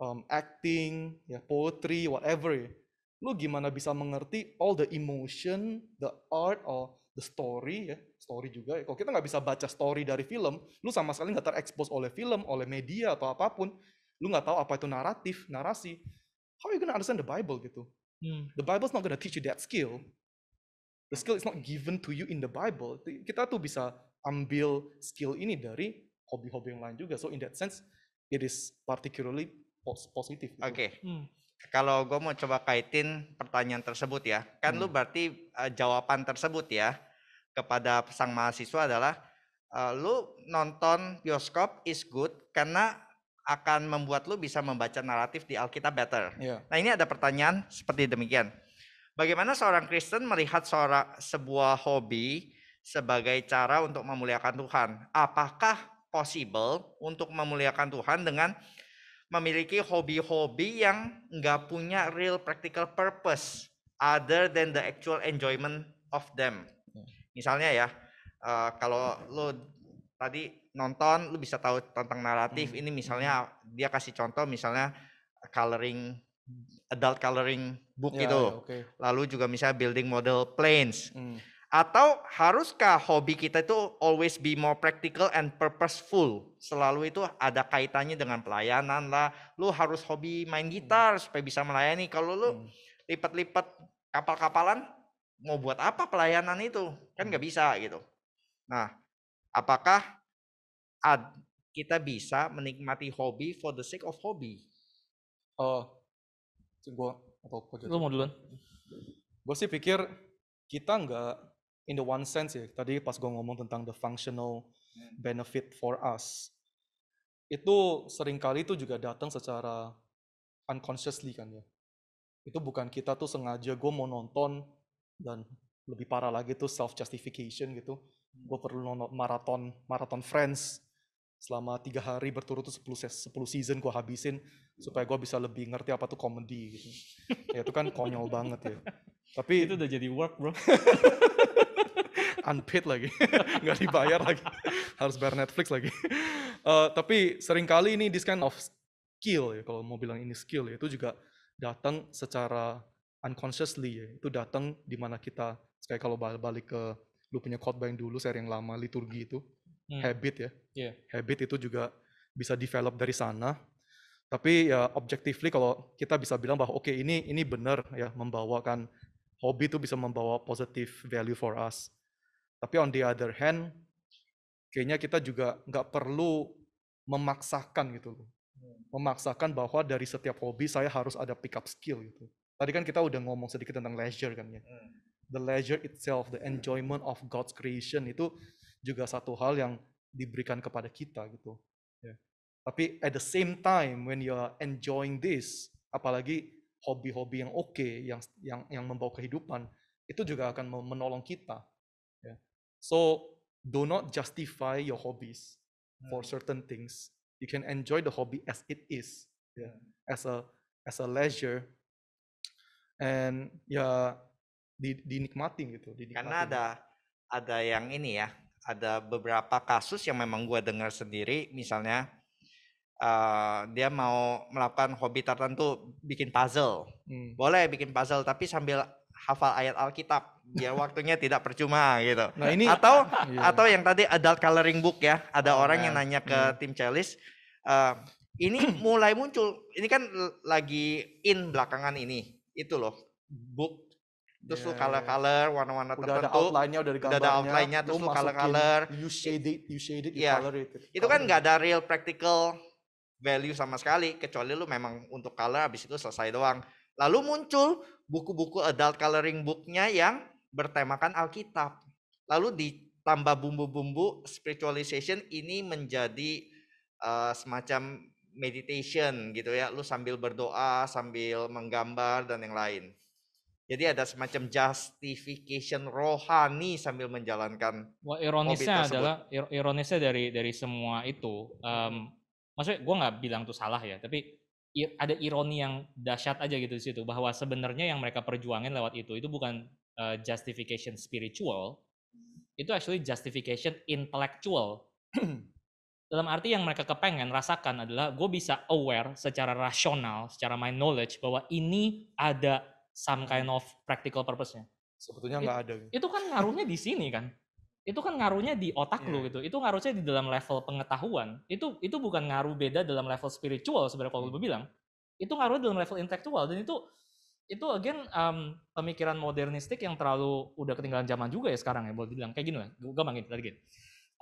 um, acting ya poetry whatever ya. lu gimana bisa mengerti all the emotion the art or the story ya story juga ya. kalau kita nggak bisa baca story dari film lu sama sekali nggak terekspos oleh film oleh media atau apapun lu nggak tahu apa itu naratif narasi how are you gonna understand the Bible gitu hmm. the Bible's not gonna teach you that skill The skill is not given to you in the Bible. Kita tuh bisa ambil skill ini dari hobi-hobi yang lain juga. So in that sense, it is particularly positive. Gitu. Oke. Okay. Hmm. Kalau gue mau coba kaitin pertanyaan tersebut ya, kan hmm. lu berarti uh, jawaban tersebut ya kepada sang mahasiswa adalah uh, lu nonton bioskop is good karena akan membuat lu bisa membaca naratif di Alkitab better. Yeah. Nah ini ada pertanyaan seperti demikian. Bagaimana seorang Kristen melihat seorang, sebuah hobi sebagai cara untuk memuliakan Tuhan? Apakah possible untuk memuliakan Tuhan dengan memiliki hobi-hobi yang nggak punya real practical purpose other than the actual enjoyment of them? Hmm. Misalnya ya, eh, kalau lo tadi nonton, lo bisa tahu tentang naratif. Hmm. Ini misalnya hmm. dia kasih contoh misalnya coloring adult coloring book ya, itu. Ya, okay. Lalu juga misalnya building model planes. Hmm. Atau haruskah hobi kita itu always be more practical and purposeful? Selalu itu ada kaitannya dengan pelayanan lah. Lu harus hobi main hmm. gitar hmm. supaya bisa melayani. Kalau lu hmm. lipat-lipat kapal-kapalan, mau buat apa pelayanan itu? Kan hmm. nggak bisa gitu. Nah, apakah ad, kita bisa menikmati hobi for the sake of hobby? Oh, gue atau coach lu mau duluan gue sih pikir kita nggak in the one sense ya tadi pas gue ngomong tentang the functional hmm. benefit for us itu seringkali itu juga datang secara unconsciously kan ya itu bukan kita tuh sengaja gue mau nonton dan lebih parah lagi tuh self justification gitu gue hmm. perlu nonton maraton maraton friends selama tiga hari berturut tuh sepuluh season gue habisin supaya gue bisa lebih ngerti apa tuh komedi gitu. ya itu kan konyol banget ya. Tapi itu udah jadi work bro. unpaid lagi, nggak dibayar lagi, harus bayar Netflix lagi. Uh, tapi seringkali ini this kind of skill ya kalau mau bilang ini skill ya itu juga datang secara unconsciously ya itu datang di mana kita kayak kalau balik ke lu punya khotbah yang dulu seri yang lama liturgi itu hmm. habit ya. Yeah. Habit itu juga bisa develop dari sana. Tapi ya objectively kalau kita bisa bilang bahwa oke okay, ini ini benar ya membawakan hobi itu bisa membawa positive value for us. Tapi on the other hand, kayaknya kita juga nggak perlu memaksakan gitu loh. Hmm. Memaksakan bahwa dari setiap hobi saya harus ada pick up skill gitu. Tadi kan kita udah ngomong sedikit tentang leisure kan ya. Hmm. The leisure itself, the enjoyment of God's creation itu juga satu hal yang diberikan kepada kita gitu. Yeah. Tapi at the same time when you are enjoying this, apalagi hobi-hobi yang oke, okay, yang yang yang membawa kehidupan, itu juga akan menolong kita. Yeah. So do not justify your hobbies for hmm. certain things. You can enjoy the hobby as it is, ya. yeah. as a as a leisure, and ya di, dinikmati gitu. Dinikmatin. Karena ada gitu. ada yang ini ya ada beberapa kasus yang memang gue dengar sendiri misalnya uh, dia mau melakukan hobi tertentu bikin puzzle hmm. boleh bikin puzzle tapi sambil hafal ayat Alkitab biar waktunya tidak percuma gitu nah, ini, atau iya. atau yang tadi adult coloring book ya ada oh, orang iya. yang nanya ke hmm. tim Celis uh, eh, ini mulai muncul ini kan lagi in belakangan ini itu loh book terus yeah. lu ya. color color warna-warna tertentu udah ada outline-nya udah ada gambarnya udah ada outline-nya terus tuh lu color color you shade it you shade it you yeah. color it itu kan nggak ada real practical value sama sekali kecuali lu memang untuk color abis itu selesai doang lalu muncul buku-buku adult coloring booknya yang bertemakan Alkitab lalu ditambah bumbu-bumbu spiritualization ini menjadi uh, semacam meditation gitu ya lu sambil berdoa sambil menggambar dan yang lain jadi ada semacam justification rohani sambil menjalankan. Wah, ironisnya adalah ironisnya dari dari semua itu, um, maksudnya gue nggak bilang tuh salah ya, tapi ada ironi yang dahsyat aja gitu di situ bahwa sebenarnya yang mereka perjuangin lewat itu itu bukan uh, justification spiritual, itu actually justification intellectual. Dalam arti yang mereka kepengen rasakan adalah gue bisa aware secara rasional, secara my knowledge bahwa ini ada some kind of practical purpose-nya. Sebetulnya nggak ada. Gitu. Itu kan ngaruhnya di sini kan. Itu kan ngaruhnya di otak yeah. lu iya. gitu. Itu ngaruhnya di dalam level pengetahuan. Itu itu bukan ngaruh beda dalam level spiritual sebenarnya kalau gue hmm. bilang. Itu ngaruh dalam level intelektual dan itu itu again um, pemikiran modernistik yang terlalu udah ketinggalan zaman juga ya sekarang ya boleh bilang kayak gini lah gue gini tadi gini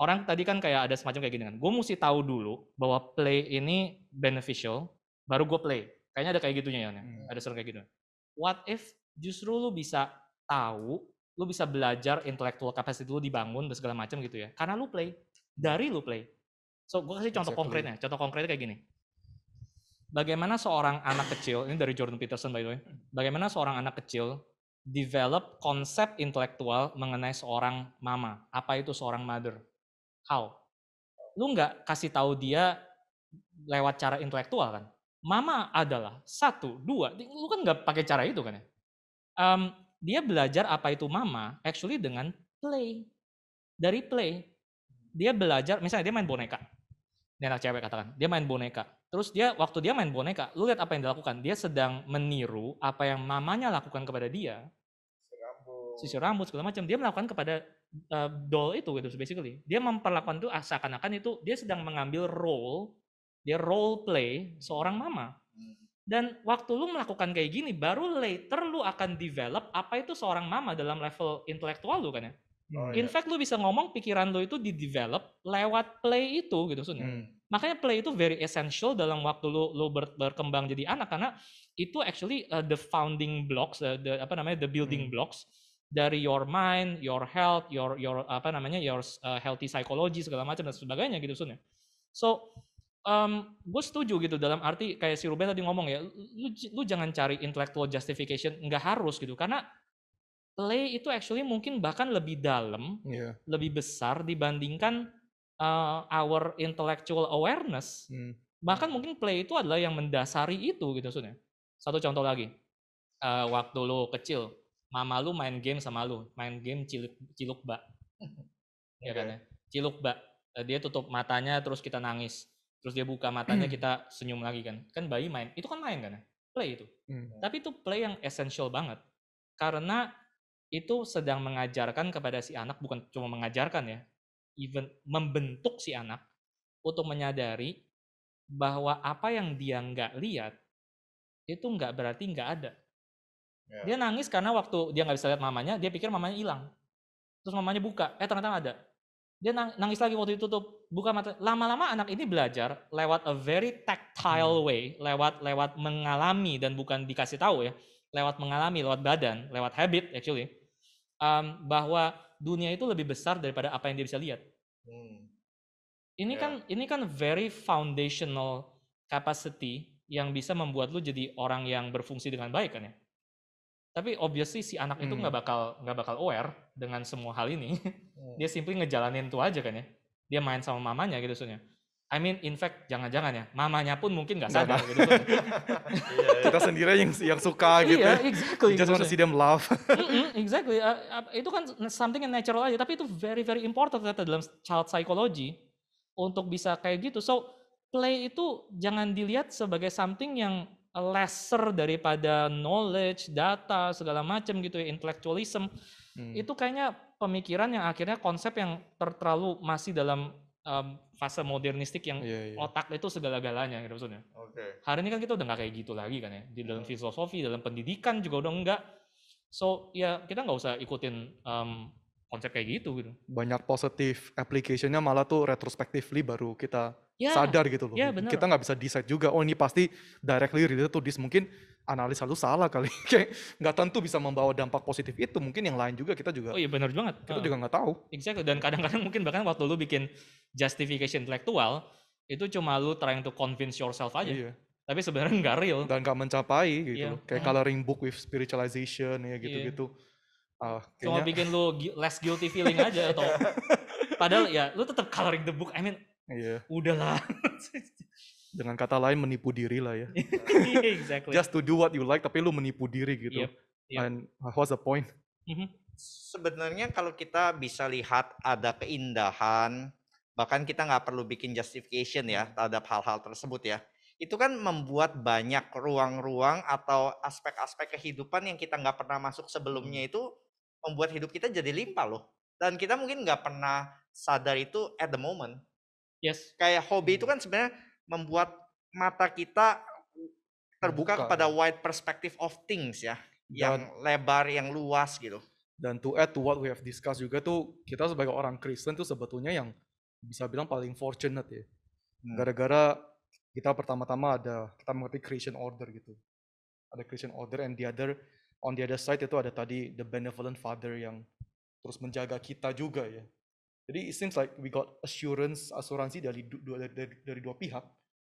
orang tadi kan kayak ada semacam kayak gini kan gue mesti tahu dulu bahwa play ini beneficial baru gue play kayaknya ada kayak gitunya ya, ya. hmm. ada sering kayak gitu what if justru lu bisa tahu, lu bisa belajar intellectual capacity lu dibangun dan segala macam gitu ya. Karena lu play, dari lu play. So gue kasih contoh exactly. konkretnya, contoh konkretnya kayak gini. Bagaimana seorang anak kecil, ini dari Jordan Peterson by the way, bagaimana seorang anak kecil develop konsep intelektual mengenai seorang mama, apa itu seorang mother, how? Lu nggak kasih tahu dia lewat cara intelektual kan? Mama adalah satu, dua. Lu kan nggak pakai cara itu kan ya? Um, dia belajar apa itu mama actually dengan play. Dari play, dia belajar, misalnya dia main boneka. Dia anak cewek katakan, dia main boneka. Terus dia waktu dia main boneka, lu lihat apa yang dilakukan. Dia sedang meniru apa yang mamanya lakukan kepada dia. Sisi rambut segala macam. Dia melakukan kepada uh, doll itu gitu basically. Dia memperlakukan itu ah, seakan-akan itu dia sedang mengambil role dia role play seorang mama. Hmm. Dan waktu lu melakukan kayak gini, baru later lu akan develop apa itu seorang mama dalam level intelektual lu kan ya. Oh, iya. In iya. fact lu bisa ngomong pikiran lu itu di develop lewat play itu gitu sunya Hmm. Makanya play itu very essential dalam waktu lu lu ber, berkembang jadi anak karena itu actually uh, the founding blocks, uh, the apa namanya the building hmm. blocks dari your mind, your health, your your apa namanya your uh, healthy psychology segala macam dan sebagainya gitu sunya So um, gue setuju gitu dalam arti kayak si Ruben tadi ngomong ya, lu, lu jangan cari intellectual justification, nggak harus gitu, karena play itu actually mungkin bahkan lebih dalam, yeah. lebih besar dibandingkan uh, our intellectual awareness. Hmm. Bahkan mungkin play itu adalah yang mendasari itu gitu sebenarnya. Satu contoh lagi, uh, waktu lu kecil, mama lu main game sama lu, main game ciluk ciluk bak, ya kan iya. ya, ciluk bak. Dia tutup matanya terus kita nangis terus dia buka matanya hmm. kita senyum lagi kan kan bayi main itu kan main kan ya? play itu hmm. Iya. tapi itu play yang essential banget karena itu sedang mengajarkan kepada si anak bukan cuma mengajarkan ya even membentuk si anak untuk menyadari bahwa apa yang dia nggak lihat itu nggak berarti nggak ada yeah. dia nangis karena waktu dia nggak bisa lihat mamanya dia pikir mamanya hilang terus mamanya buka eh ternyata ada dia nangis lagi waktu ditutup, buka mata. Lama-lama anak ini belajar lewat a very tactile hmm. way, lewat lewat mengalami dan bukan dikasih tahu ya, lewat mengalami, lewat badan, lewat habit actually, um, bahwa dunia itu lebih besar daripada apa yang dia bisa lihat. Hmm. Ini yeah. kan ini kan very foundational capacity yang bisa membuat lu jadi orang yang berfungsi dengan baik kan ya tapi obviously si anak hmm. itu nggak bakal nggak bakal aware dengan semua hal ini hmm. dia simply ngejalanin tuh aja kan ya dia main sama mamanya gitu soalnya I mean in fact jangan-jangan ya mamanya pun mungkin nggak sadar gitu kita sendiri yang yang suka iya, gitu iya exactly just gitu want to see them laugh exactly uh, uh, itu kan something yang natural aja tapi itu very very important ternyata dalam child psychology untuk bisa kayak gitu so play itu jangan dilihat sebagai something yang lesser daripada knowledge, data, segala macam gitu ya, intellectualism. Hmm. Itu kayaknya pemikiran yang akhirnya konsep yang ter terlalu masih dalam um, fase modernistik yang yeah, yeah. otak itu segala-galanya gitu maksudnya. Okay. Hari ini kan kita udah nggak kayak gitu lagi kan ya. Di dalam iya. filosofi, dalam pendidikan juga udah enggak. So ya kita nggak usah ikutin um, konsep kayak gitu gitu. Banyak positif, application-nya malah tuh retrospectively baru kita yeah. sadar gitu loh. Yeah, ya, Kita nggak bisa decide juga, oh ini pasti directly related to this. Mungkin analis lu salah kali. Kayak nggak tentu bisa membawa dampak positif itu. Mungkin yang lain juga kita juga. Oh iya benar banget. Kita uh, juga nggak tahu. Exactly. Dan kadang-kadang mungkin bahkan waktu lu bikin justification intelektual itu cuma lu trying to convince yourself aja. Iya. Tapi sebenarnya nggak real. Dan nggak mencapai gitu. Yeah. Kayak ah. coloring book with spiritualization ya gitu-gitu. Yeah. Iya. Uh, kayaknya... Cuma bikin lu less guilty feeling aja atau padahal ya lu tetap coloring the book. I mean Iya. Udahlah. Dengan kata lain menipu diri lah ya. exactly. Just to do what you like tapi lu menipu diri gitu. Yep. Yep. And uh, what's the point? Mm-hmm. Sebenarnya kalau kita bisa lihat ada keindahan, bahkan kita nggak perlu bikin justification ya terhadap hal-hal tersebut ya itu kan membuat banyak ruang-ruang atau aspek-aspek kehidupan yang kita nggak pernah masuk sebelumnya itu membuat hidup kita jadi limpah loh dan kita mungkin nggak pernah sadar itu at the moment Yes. Kayak hobi itu hmm. kan sebenarnya membuat mata kita terbuka Buka. kepada ya. wide perspective of things ya, dan, yang lebar, yang luas gitu. Dan to add to what we have discussed juga tuh kita sebagai orang Kristen tuh sebetulnya yang bisa bilang paling fortunate ya. Hmm. Gara-gara kita pertama-tama ada kita mengerti creation order gitu. Ada creation order and the other on the other side itu ada tadi the benevolent father yang terus menjaga kita juga ya jadi it seems like we got assurance asuransi dari dua, dari, dari dua pihak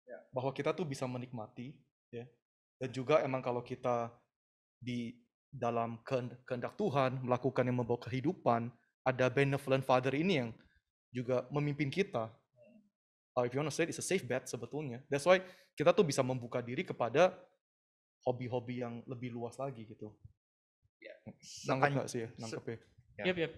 yeah. bahwa kita tuh bisa menikmati ya. Dan juga emang kalau kita di dalam kehendak Tuhan melakukan yang membawa kehidupan, ada benevolent father ini yang juga memimpin kita. Uh, if you wanna say it, it's a safe bet sebetulnya. That's why kita tuh bisa membuka diri kepada hobi-hobi yang lebih luas lagi gitu. Yeah. Nangkep nggak sih ya? Nangkep ya? Yep, ya. yep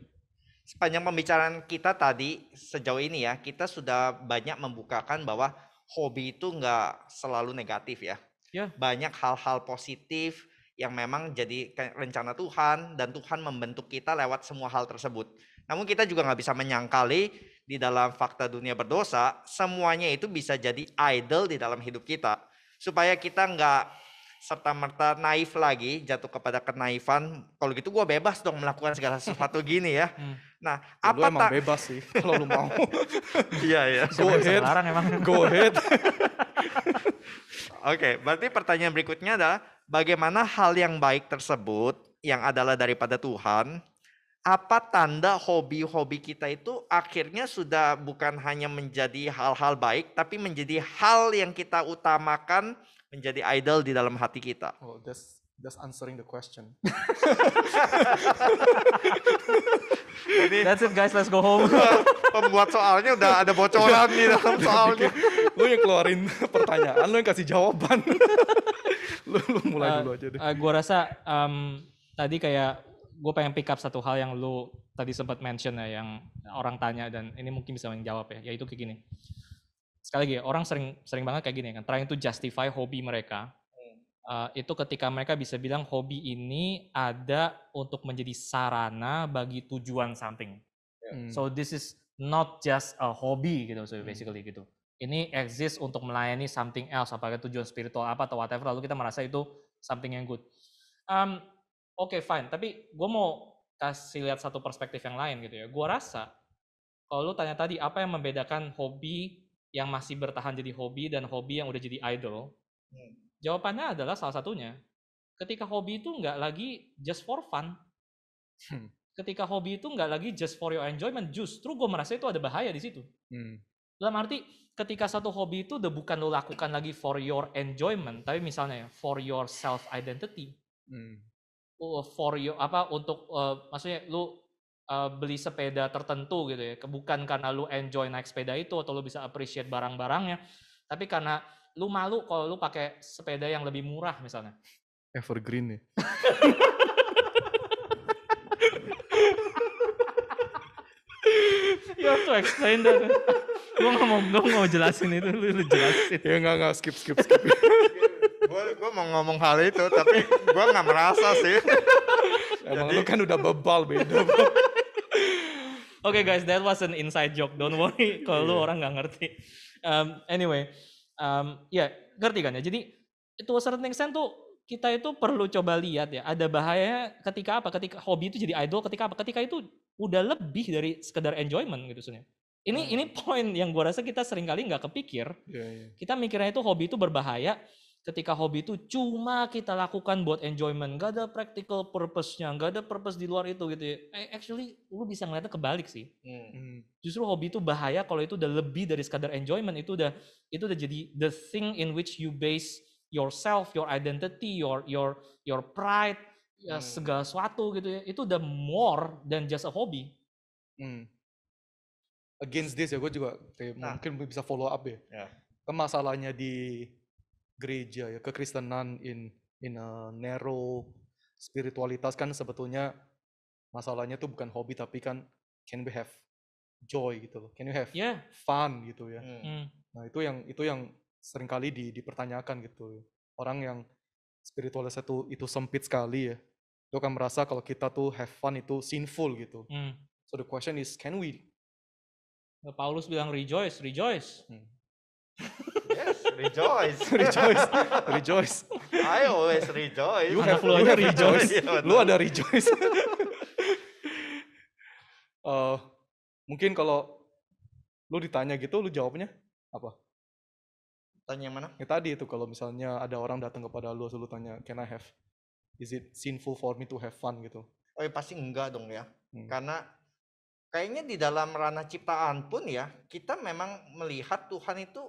sepanjang pembicaraan kita tadi sejauh ini ya, kita sudah banyak membukakan bahwa hobi itu nggak selalu negatif ya. ya. Banyak hal-hal positif yang memang jadi rencana Tuhan dan Tuhan membentuk kita lewat semua hal tersebut. Namun kita juga nggak bisa menyangkali di dalam fakta dunia berdosa, semuanya itu bisa jadi idol di dalam hidup kita. Supaya kita nggak serta merta naif lagi jatuh kepada kenaifan kalau gitu gue bebas dong melakukan segala sesuatu gini ya hmm. nah ya, apa emang bebas sih kalau lu mau iya iya go ahead go ahead oke okay, berarti pertanyaan berikutnya adalah bagaimana hal yang baik tersebut yang adalah daripada Tuhan apa tanda hobi-hobi kita itu akhirnya sudah bukan hanya menjadi hal-hal baik tapi menjadi hal yang kita utamakan menjadi idol di dalam hati kita. Oh, that's that's answering the question. Jadi, that's it guys, let's go home. Pembuat soalnya udah ada bocoran di dalam soalnya. lu yang keluarin pertanyaan, lu yang kasih jawaban. lu, lu mulai uh, dulu aja deh. Uh, gua rasa um, tadi kayak gue pengen pick up satu hal yang lu tadi sempat mention ya yang orang tanya dan ini mungkin bisa menjawab ya yaitu kayak gini sekali lagi orang sering sering banget kayak gini kan trying to justify hobi mereka uh, itu ketika mereka bisa bilang hobi ini ada untuk menjadi sarana bagi tujuan something. Yeah. So this is not just a hobby gitu so hmm. basically hmm. gitu. Ini exist untuk melayani something else apakah tujuan spiritual apa atau whatever lalu kita merasa itu something yang good. Um, Oke okay, fine, tapi gue mau kasih lihat satu perspektif yang lain gitu ya. Gue rasa kalau lu tanya tadi apa yang membedakan hobi yang masih bertahan jadi hobi dan hobi yang udah jadi idol? Hmm. Jawabannya adalah salah satunya. Ketika hobi itu nggak lagi just for fun. Hmm. Ketika hobi itu nggak lagi just for your enjoyment, justru gue merasa itu ada bahaya di situ. Hmm. Dalam arti ketika satu hobi itu udah bukan lo lakukan lagi for your enjoyment, tapi misalnya ya, for your self identity, hmm. for your apa untuk uh, maksudnya lo uh, beli sepeda tertentu gitu ya. Bukan karena lu enjoy naik sepeda itu atau lu bisa appreciate barang-barangnya, tapi karena lu malu kalau lu pakai sepeda yang lebih murah misalnya. Evergreen ya. you have to explain that. gue gak mau, gue mau jelasin itu, lu, lu jelasin. Ya gak, gak, skip, skip, skip. gue mau ngomong hal itu, tapi gue gak merasa sih. Emang Jadi, lu kan udah bebal beda okay, guys, that was an inside joke. Don't worry kalau lu iya. orang nggak ngerti. Um, anyway, um, ya yeah, ngerti kan ya. Jadi itu certain extent tuh kita itu perlu coba lihat ya. Ada bahaya ketika apa? Ketika hobi itu jadi idol. Ketika apa? Ketika itu udah lebih dari sekedar enjoyment gitu sebenarnya. Ini hmm. ini poin yang gua rasa kita sering kali nggak kepikir. Yeah, yeah. Kita mikirnya itu hobi itu berbahaya ketika hobi itu cuma kita lakukan buat enjoyment, gak ada practical purpose-nya, gak ada purpose di luar itu gitu ya. Eh, actually, lu bisa ngeliatnya kebalik sih. Hmm. hmm. Justru hobi itu bahaya kalau itu udah lebih dari sekadar enjoyment, itu udah itu udah jadi the thing in which you base yourself, your identity, your your your pride, ya hmm. ya, segala sesuatu gitu ya. Itu udah more than just a hobby. Hmm. Against this ya, gue juga kayak nah. mungkin bisa follow up ya. Yeah. Ya. Masalahnya di gereja ya kekristenan in in a narrow spiritualitas kan sebetulnya masalahnya tuh bukan hobi tapi kan can we have joy gitu loh can you have yeah. fun gitu ya mm. nah itu yang itu yang seringkali di, dipertanyakan gitu orang yang spiritualitas itu itu sempit sekali ya itu akan merasa kalau kita tuh have fun itu sinful gitu mm. so the question is can we Paulus bilang rejoice rejoice mm. Rejoice. rejoice. rejoice. I always rejoice. You have lu ada rejoice. lu ada rejoice. uh, mungkin kalau lu ditanya gitu lu jawabnya apa? Tanya yang mana? Ya tadi itu kalau misalnya ada orang datang kepada lu lu tanya can I have is it sinful for me to have fun gitu. Oh, ya pasti enggak dong ya. Hmm. Karena kayaknya di dalam ranah ciptaan pun ya kita memang melihat Tuhan itu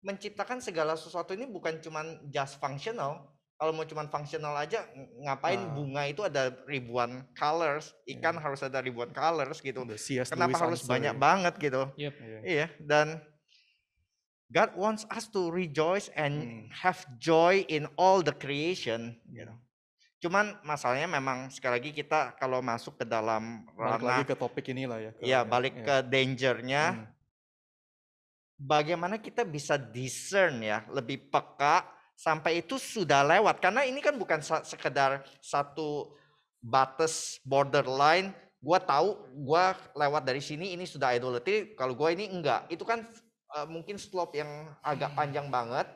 menciptakan segala sesuatu ini bukan cuman just functional. Kalau mau cuman functional aja ngapain nah. bunga itu ada ribuan colors, ikan yeah. harus ada ribuan colors gitu. Kenapa harus answer. banyak iya. banget gitu? Yep. Yeah. Iya, dan God wants us to rejoice and hmm. have joy in all the creation, you iya. know. Cuman masalahnya memang sekali lagi kita kalau masuk ke dalam ranah balik lagi ke topik inilah ya. Iya, ya, balik ya. ke dangernya. Hmm bagaimana kita bisa discern ya, lebih peka sampai itu sudah lewat. Karena ini kan bukan sekedar satu batas borderline, Gua tahu gua lewat dari sini ini sudah idolatry, kalau gua ini enggak. Itu kan uh, mungkin slope yang agak iya. panjang banget.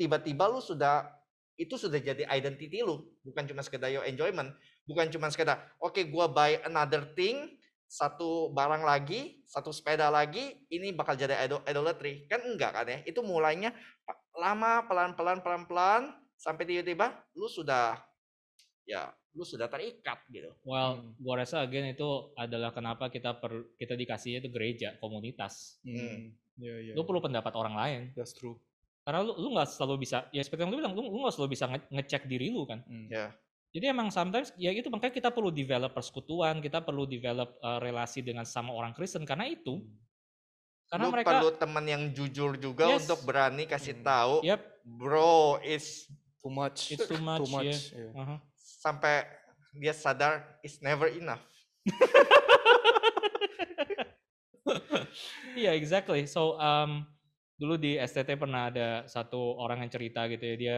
Tiba-tiba lu sudah itu sudah jadi identity lu, bukan cuma sekedar your enjoyment, bukan cuma sekedar oke okay, gue buy another thing satu barang lagi, satu sepeda lagi, ini bakal jadi idolatry. Kan enggak kan ya? Itu mulainya lama, pelan-pelan, pelan-pelan, sampai tiba-tiba lu sudah ya lu sudah terikat gitu. Well, hmm. gua rasa again itu adalah kenapa kita per, kita dikasihnya itu gereja, komunitas. Hmm. hmm. Yeah, yeah, lu iya. perlu pendapat orang lain. That's true. Karena lu lu nggak selalu bisa, ya seperti yang lu bilang, lu lu nggak selalu bisa nge ngecek diri lu kan. Hmm. Ya. Yeah. Jadi emang sometimes ya itu makanya kita perlu develop persekutuan, kita perlu develop uh, relasi dengan sama orang Kristen karena itu. Hmm. Karena Lu mereka perlu teman yang jujur juga yes. untuk berani kasih hmm. tahu. Yep. Bro, it's too much. It's too much. Too much. Yeah. Uh -huh. Sampai dia sadar it's never enough. Iya, yeah, exactly. So um, dulu di STT pernah ada satu orang yang cerita gitu ya, dia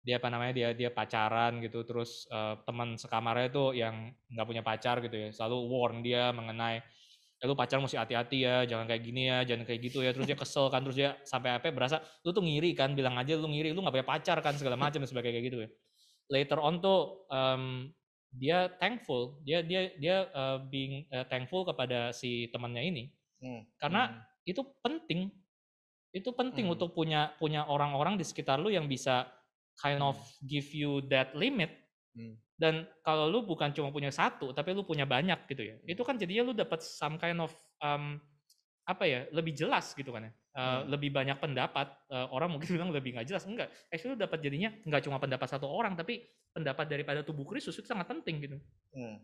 dia apa namanya dia dia pacaran gitu terus uh, teman sekamarnya itu yang nggak punya pacar gitu ya selalu warn dia mengenai ya lu pacar mesti hati-hati ya jangan kayak gini ya jangan kayak gitu ya terus dia kesel kan terus dia sampai apa ya, berasa lu tuh ngiri kan bilang aja lu ngiri lu nggak punya pacar kan segala macam dan sebagainya kayak gitu ya later on tuh um, dia thankful dia dia dia uh, being uh, thankful kepada si temannya ini hmm. karena hmm. itu penting itu penting hmm. untuk punya punya orang-orang di sekitar lu yang bisa kind of give you that limit hmm. dan kalau lu bukan cuma punya satu tapi lu punya banyak gitu ya hmm. itu kan jadinya lu dapat some kind of um, apa ya lebih jelas gitu kan ya uh, hmm. lebih banyak pendapat uh, orang mungkin bilang lebih nggak jelas enggak actually lu dapat jadinya nggak cuma pendapat satu orang tapi pendapat daripada tubuh Kristus itu sangat penting gitu hmm.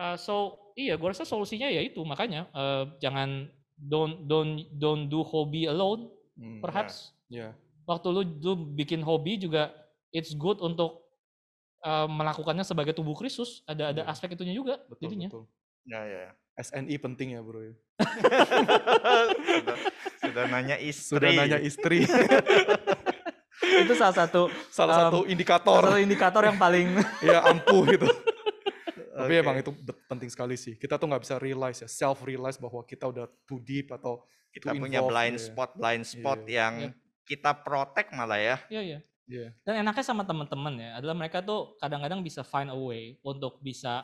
uh, so iya gua rasa solusinya ya itu makanya uh, jangan don't don't don't do hobby alone hmm, ya, perhaps yeah. Yeah. waktu lu lu bikin hobi juga it's good untuk uh, melakukannya sebagai tubuh Kristus ada ada iya. aspek itunya juga betul, jadinya betul. ya ya, ya. SNI penting ya bro ya. sudah, sudah nanya istri sudah nanya istri itu salah satu salah um, satu indikator salah satu indikator yang paling ya ampuh gitu tapi okay. emang itu penting sekali sih kita tuh nggak bisa realize ya self realize bahwa kita udah too deep atau kita too punya involved, blind gitu ya. spot blind iya. spot yeah. yang yeah. kita protek malah ya yeah, yeah. Yeah. Dan enaknya sama teman-teman ya adalah mereka tuh kadang-kadang bisa find a way untuk bisa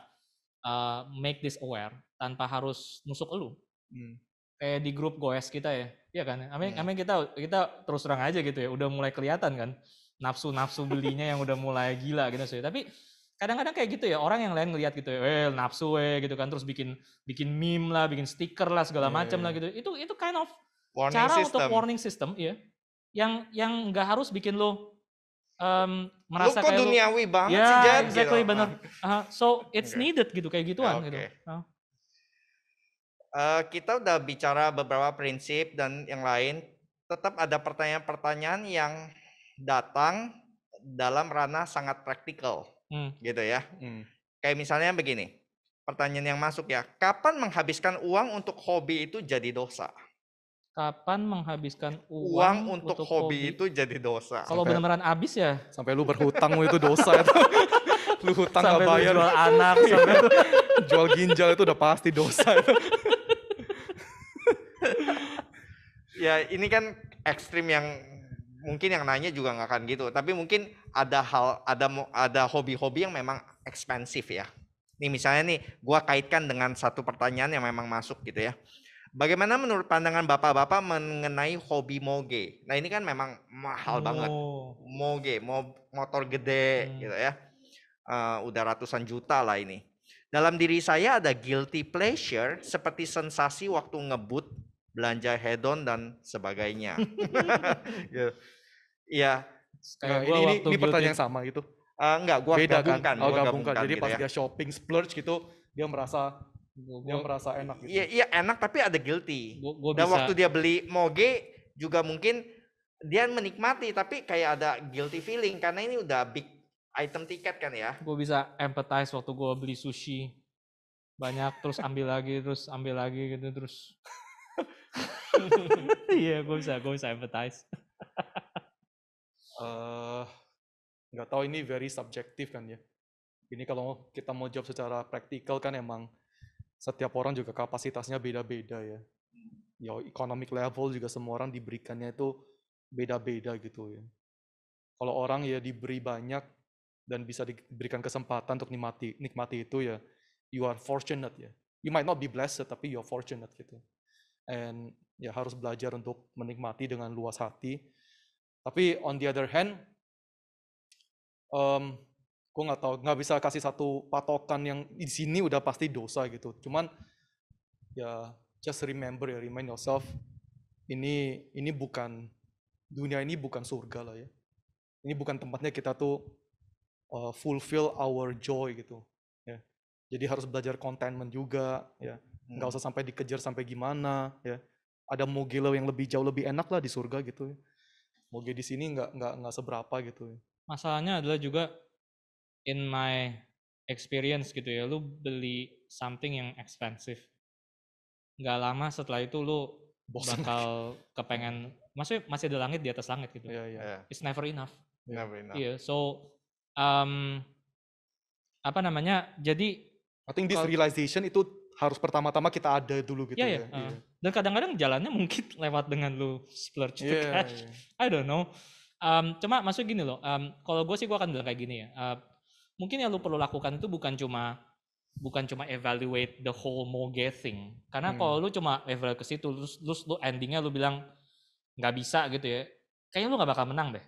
uh, make this aware tanpa harus nusuk lu. Hmm. Kayak di grup goes kita ya, iya kan? Amin, yeah. amin kita kita terus terang aja gitu ya, udah mulai kelihatan kan nafsu-nafsu belinya yang udah mulai gila gitu sih. Tapi kadang-kadang kayak gitu ya orang yang lain ngelihat gitu ya, well eh, nafsu eh gitu kan terus bikin bikin meme lah, bikin stiker lah segala yeah, iya, macam yeah. lah iya. gitu. Itu itu kind of warning cara system. untuk warning system ya. Yang yang nggak harus bikin lo um, merasa kayak duniawi lu, banget yeah, sih jadi exactly gitu. bener uh, so it's okay. needed gitu kayak gituan okay. gitu uh. Uh, kita udah bicara beberapa prinsip dan yang lain tetap ada pertanyaan-pertanyaan yang datang dalam ranah sangat praktikal hmm. gitu ya hmm. kayak misalnya begini pertanyaan yang masuk ya kapan menghabiskan uang untuk hobi itu jadi dosa kapan menghabiskan uang, uang untuk, untuk hobi, hobi itu jadi dosa. Kalau beneran habis ya. Sampai lu berhutang itu dosa itu. lu hutang sampai gak bayar. Lu jual anak, sampai itu, jual ginjal itu udah pasti dosa itu. ya ini kan ekstrim yang mungkin yang nanya juga nggak akan gitu tapi mungkin ada hal ada ada hobi-hobi yang memang ekspensif ya nih misalnya nih gue kaitkan dengan satu pertanyaan yang memang masuk gitu ya Bagaimana menurut pandangan bapak-bapak mengenai hobi moge? Nah ini kan memang mahal oh. banget. Moge, motor gede hmm. gitu ya. Uh, udah ratusan juta lah ini. Dalam diri saya ada guilty pleasure seperti sensasi waktu ngebut, belanja hedon dan sebagainya. Gitu. Iya, Ya. Kayak nah, ini, ini, pertanyaan guilty. sama gitu. Uh, enggak, gua Beda, kan? gabungkan. Kan? Oh, gua gabungkan. gabungkan. Jadi pas gitu pas ya. dia shopping splurge gitu, dia merasa Gua, gua, merasa enak gitu. Iya, iya enak tapi ada guilty. Gua, gua Dan bisa. waktu dia beli moge juga mungkin dia menikmati tapi kayak ada guilty feeling karena ini udah big item tiket kan ya. Gue bisa empathize waktu gue beli sushi banyak terus ambil lagi terus ambil lagi gitu terus. Iya, yeah, gue bisa gue bisa empathize. uh, nggak tahu ini very subjective kan ya. Ini kalau kita mau jawab secara praktikal kan emang setiap orang juga kapasitasnya beda-beda ya. Ya economic level juga semua orang diberikannya itu beda-beda gitu ya. Kalau orang ya diberi banyak dan bisa diberikan kesempatan untuk nikmati nikmati itu ya, you are fortunate ya. You might not be blessed tapi you are fortunate gitu. And ya harus belajar untuk menikmati dengan luas hati. Tapi on the other hand, um, gue nggak tahu nggak bisa kasih satu patokan yang di sini udah pasti dosa gitu cuman ya just remember ya remind yourself ini ini bukan dunia ini bukan surga lah ya ini bukan tempatnya kita tuh uh, fulfill our joy gitu ya jadi harus belajar contentment juga ya nggak hmm. usah sampai dikejar sampai gimana ya ada mogilo yang lebih jauh lebih enak lah di surga gitu ya. moge di sini nggak nggak nggak seberapa gitu ya. masalahnya adalah juga in my experience gitu ya, lu beli something yang expensive. Nggak lama setelah itu lu Bosen. bakal kepengen, maksudnya masih ada langit di atas langit gitu. Yeah, yeah. yeah. It's never enough. Never enough. Iya, yeah, so um, apa namanya? Jadi I think this realization itu harus pertama-tama kita ada dulu gitu yeah, iya, ya. Yeah. Uh, iya. dan kadang-kadang jalannya mungkin lewat dengan lu splurge yeah, cash. Yeah. I don't know. Um, cuma maksud gini loh, um, kalau gue sih gue akan bilang kayak gini ya. Uh, mungkin yang lu perlu lakukan itu bukan cuma bukan cuma evaluate the whole moge thing. Karena hmm. kalau lu cuma level ke situ, terus, terus lu endingnya lu bilang nggak bisa gitu ya, kayaknya lu nggak bakal menang deh.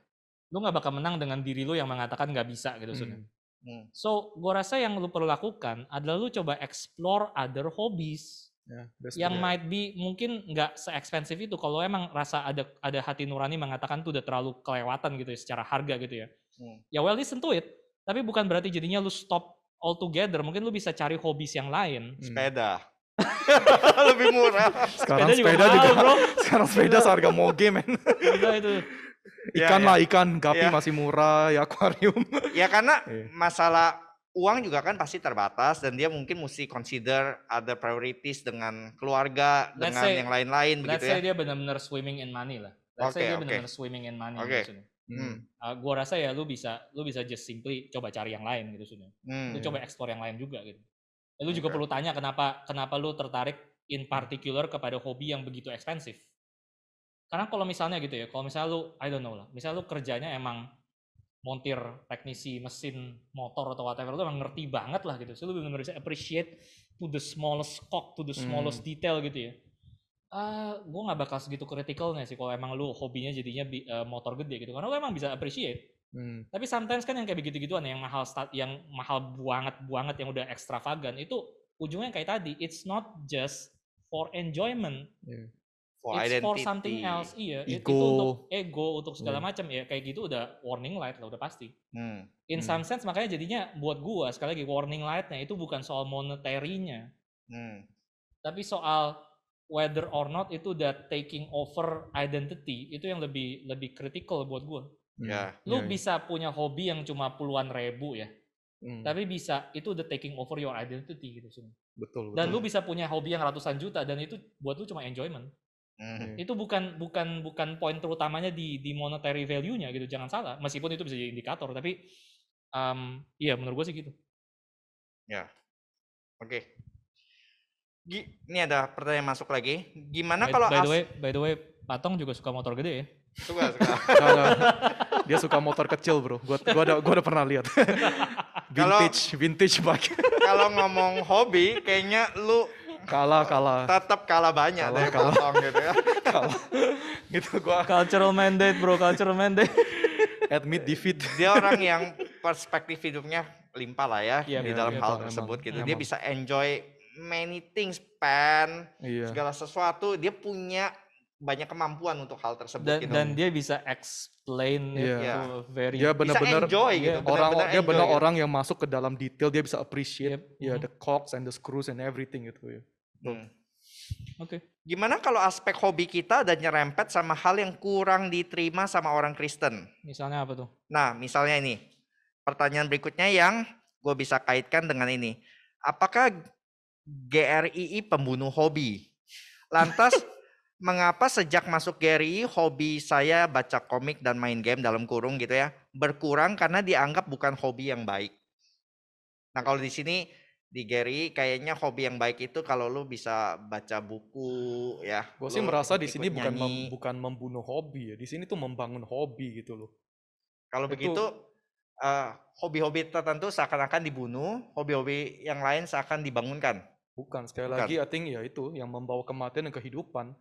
Lu nggak bakal menang dengan diri lu yang mengatakan nggak bisa gitu hmm. Hmm. So, gue rasa yang lu perlu lakukan adalah lu coba explore other hobbies yeah, ya, yang yeah. might be mungkin nggak se expensive itu. Kalau emang rasa ada ada hati nurani mengatakan tuh udah terlalu kelewatan gitu ya, secara harga gitu ya. Hmm. Ya well listen to it tapi bukan berarti jadinya lu stop altogether. Mungkin lu bisa cari hobi yang lain. Hmm. Sepeda. Lebih murah. Sekarang sepeda juga, sepeda bro. Sekarang sepeda seharga moge, men. itu. Ikan ya, ya, lah, ikan. Gapi ya. masih murah, ya akuarium. ya karena iya. masalah uang juga kan pasti terbatas dan dia mungkin mesti consider ada priorities dengan keluarga, let's dengan say, yang lain-lain begitu ya. Let's say dia benar-benar swimming in money lah. Let's okay, say dia okay. benar-benar swimming in money. Okay. Maksudnya. Hmm. Uh, gua rasa ya lu bisa lu bisa just simply coba cari yang lain gitu sebenarnya. Hmm. Lu coba hmm. ekspor yang lain juga gitu. Eh, lu okay. juga perlu tanya kenapa kenapa lu tertarik in particular kepada hobi yang begitu ekspensif. Karena kalau misalnya gitu ya, kalau misalnya lu I don't know lah, misalnya lu kerjanya emang montir, teknisi mesin motor atau whatever lu emang ngerti banget lah gitu. So lu benar-benar bisa appreciate to the smallest cock, to the smallest hmm. detail gitu ya Uh, eh, gue gak bakal segitu kritikalnya sih kalau emang lu hobinya jadinya uh, motor gede gitu karena lu emang bisa appreciate hmm. tapi sometimes kan yang kayak begitu gituan yang mahal start, yang mahal banget banget yang udah ekstravagan itu ujungnya kayak tadi it's not just for enjoyment yeah. for it's identity, for something else iya ego. itu untuk ego untuk segala yeah. macam ya kayak gitu udah warning light lah udah pasti hmm. in hmm. some sense makanya jadinya buat gue sekali lagi warning lightnya itu bukan soal monetarinya hmm. tapi soal whether or not itu udah taking over identity itu yang lebih lebih kritikal buat gue. Ya. Yeah, Lu yeah, ya. bisa punya hobi yang cuma puluhan ribu ya, mm. tapi bisa itu the taking over your identity gitu sih. Betul. Dan lu bisa punya hobi yang ratusan juta dan itu buat lu cuma enjoyment. Hmm. Iya. Itu bukan bukan bukan poin terutamanya di di monetary value-nya gitu, jangan salah. Meskipun itu bisa jadi indikator, tapi um, iya menurut gue sih gitu. Ya. Yeah. Oke. Okay ini ada pertanyaan masuk lagi. Gimana kalau by the way, by the way, Patong juga suka motor gede ya? Suka, suka. nah, nah. Dia suka motor kecil, Bro. Gua gua ada gua ada pernah lihat. vintage, kalo, vintage bike. kalau ngomong hobi, kayaknya lu kalah kalah tetap kalah banyak kalah, deh kalah. Potong, gitu ya kalah gitu gua cultural mandate bro cultural mandate admit defeat dia orang yang perspektif hidupnya limpah lah ya, ya di dalam ya, hal tersebut emang, gitu iya, emang. dia bisa enjoy many things, pen, iya. segala sesuatu. Dia punya banyak kemampuan untuk hal tersebut dan, gitu. dan dia bisa explain yeah. itu iya. very dia benar-benar enjoy yeah. gitu bener iya. -bener orang dia benar gitu. orang yang masuk ke dalam detail dia bisa appreciate yep. ya yeah, mm -hmm. the cogs and the screws and everything gitu ya hmm. oke okay. gimana kalau aspek hobi kita dan nyerempet sama hal yang kurang diterima sama orang Kristen misalnya apa tuh nah misalnya ini pertanyaan berikutnya yang gue bisa kaitkan dengan ini apakah GRII pembunuh hobi. Lantas mengapa sejak masuk GRII hobi saya baca komik dan main game dalam kurung gitu ya berkurang karena dianggap bukan hobi yang baik. Nah kalau di sini di GRI kayaknya hobi yang baik itu kalau lu bisa baca buku ya. Gue sih merasa di sini bukan mem, bukan membunuh hobi ya, di sini tuh membangun hobi gitu loh. Kalau begitu hobi uh, eh, hobi -hobi tertentu seakan-akan dibunuh, hobi-hobi yang lain seakan dibangunkan. Bukan. Sekali Bukan. lagi, I think ya itu yang membawa kematian dan kehidupan.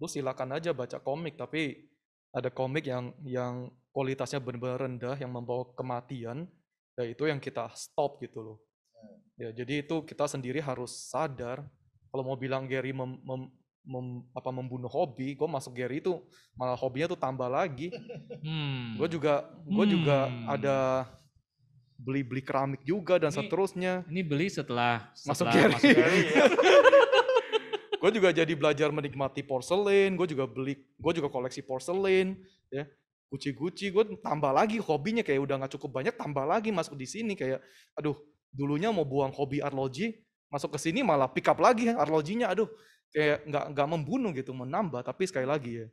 Lu silakan aja baca komik, tapi ada komik yang yang kualitasnya benar-benar rendah yang membawa kematian, ya itu yang kita stop gitu loh. Hmm. Ya, jadi itu kita sendiri harus sadar kalau mau bilang Gary mem, mem, mem, apa membunuh hobi, gue masuk Gary itu malah hobinya tuh tambah lagi. Hmm. Gue juga gue hmm. juga ada beli-beli keramik juga dan ini, seterusnya. Ini beli setelah, setelah masuk Gary. Masuk ya. gue juga jadi belajar menikmati porselen, gue juga beli, gue juga koleksi porselen, ya. Guci-guci, gue tambah lagi hobinya kayak udah nggak cukup banyak, tambah lagi masuk di sini kayak, aduh, dulunya mau buang hobi arloji, masuk ke sini malah pick up lagi arlojinya, aduh, kayak nggak nggak membunuh gitu, menambah. Tapi sekali lagi ya,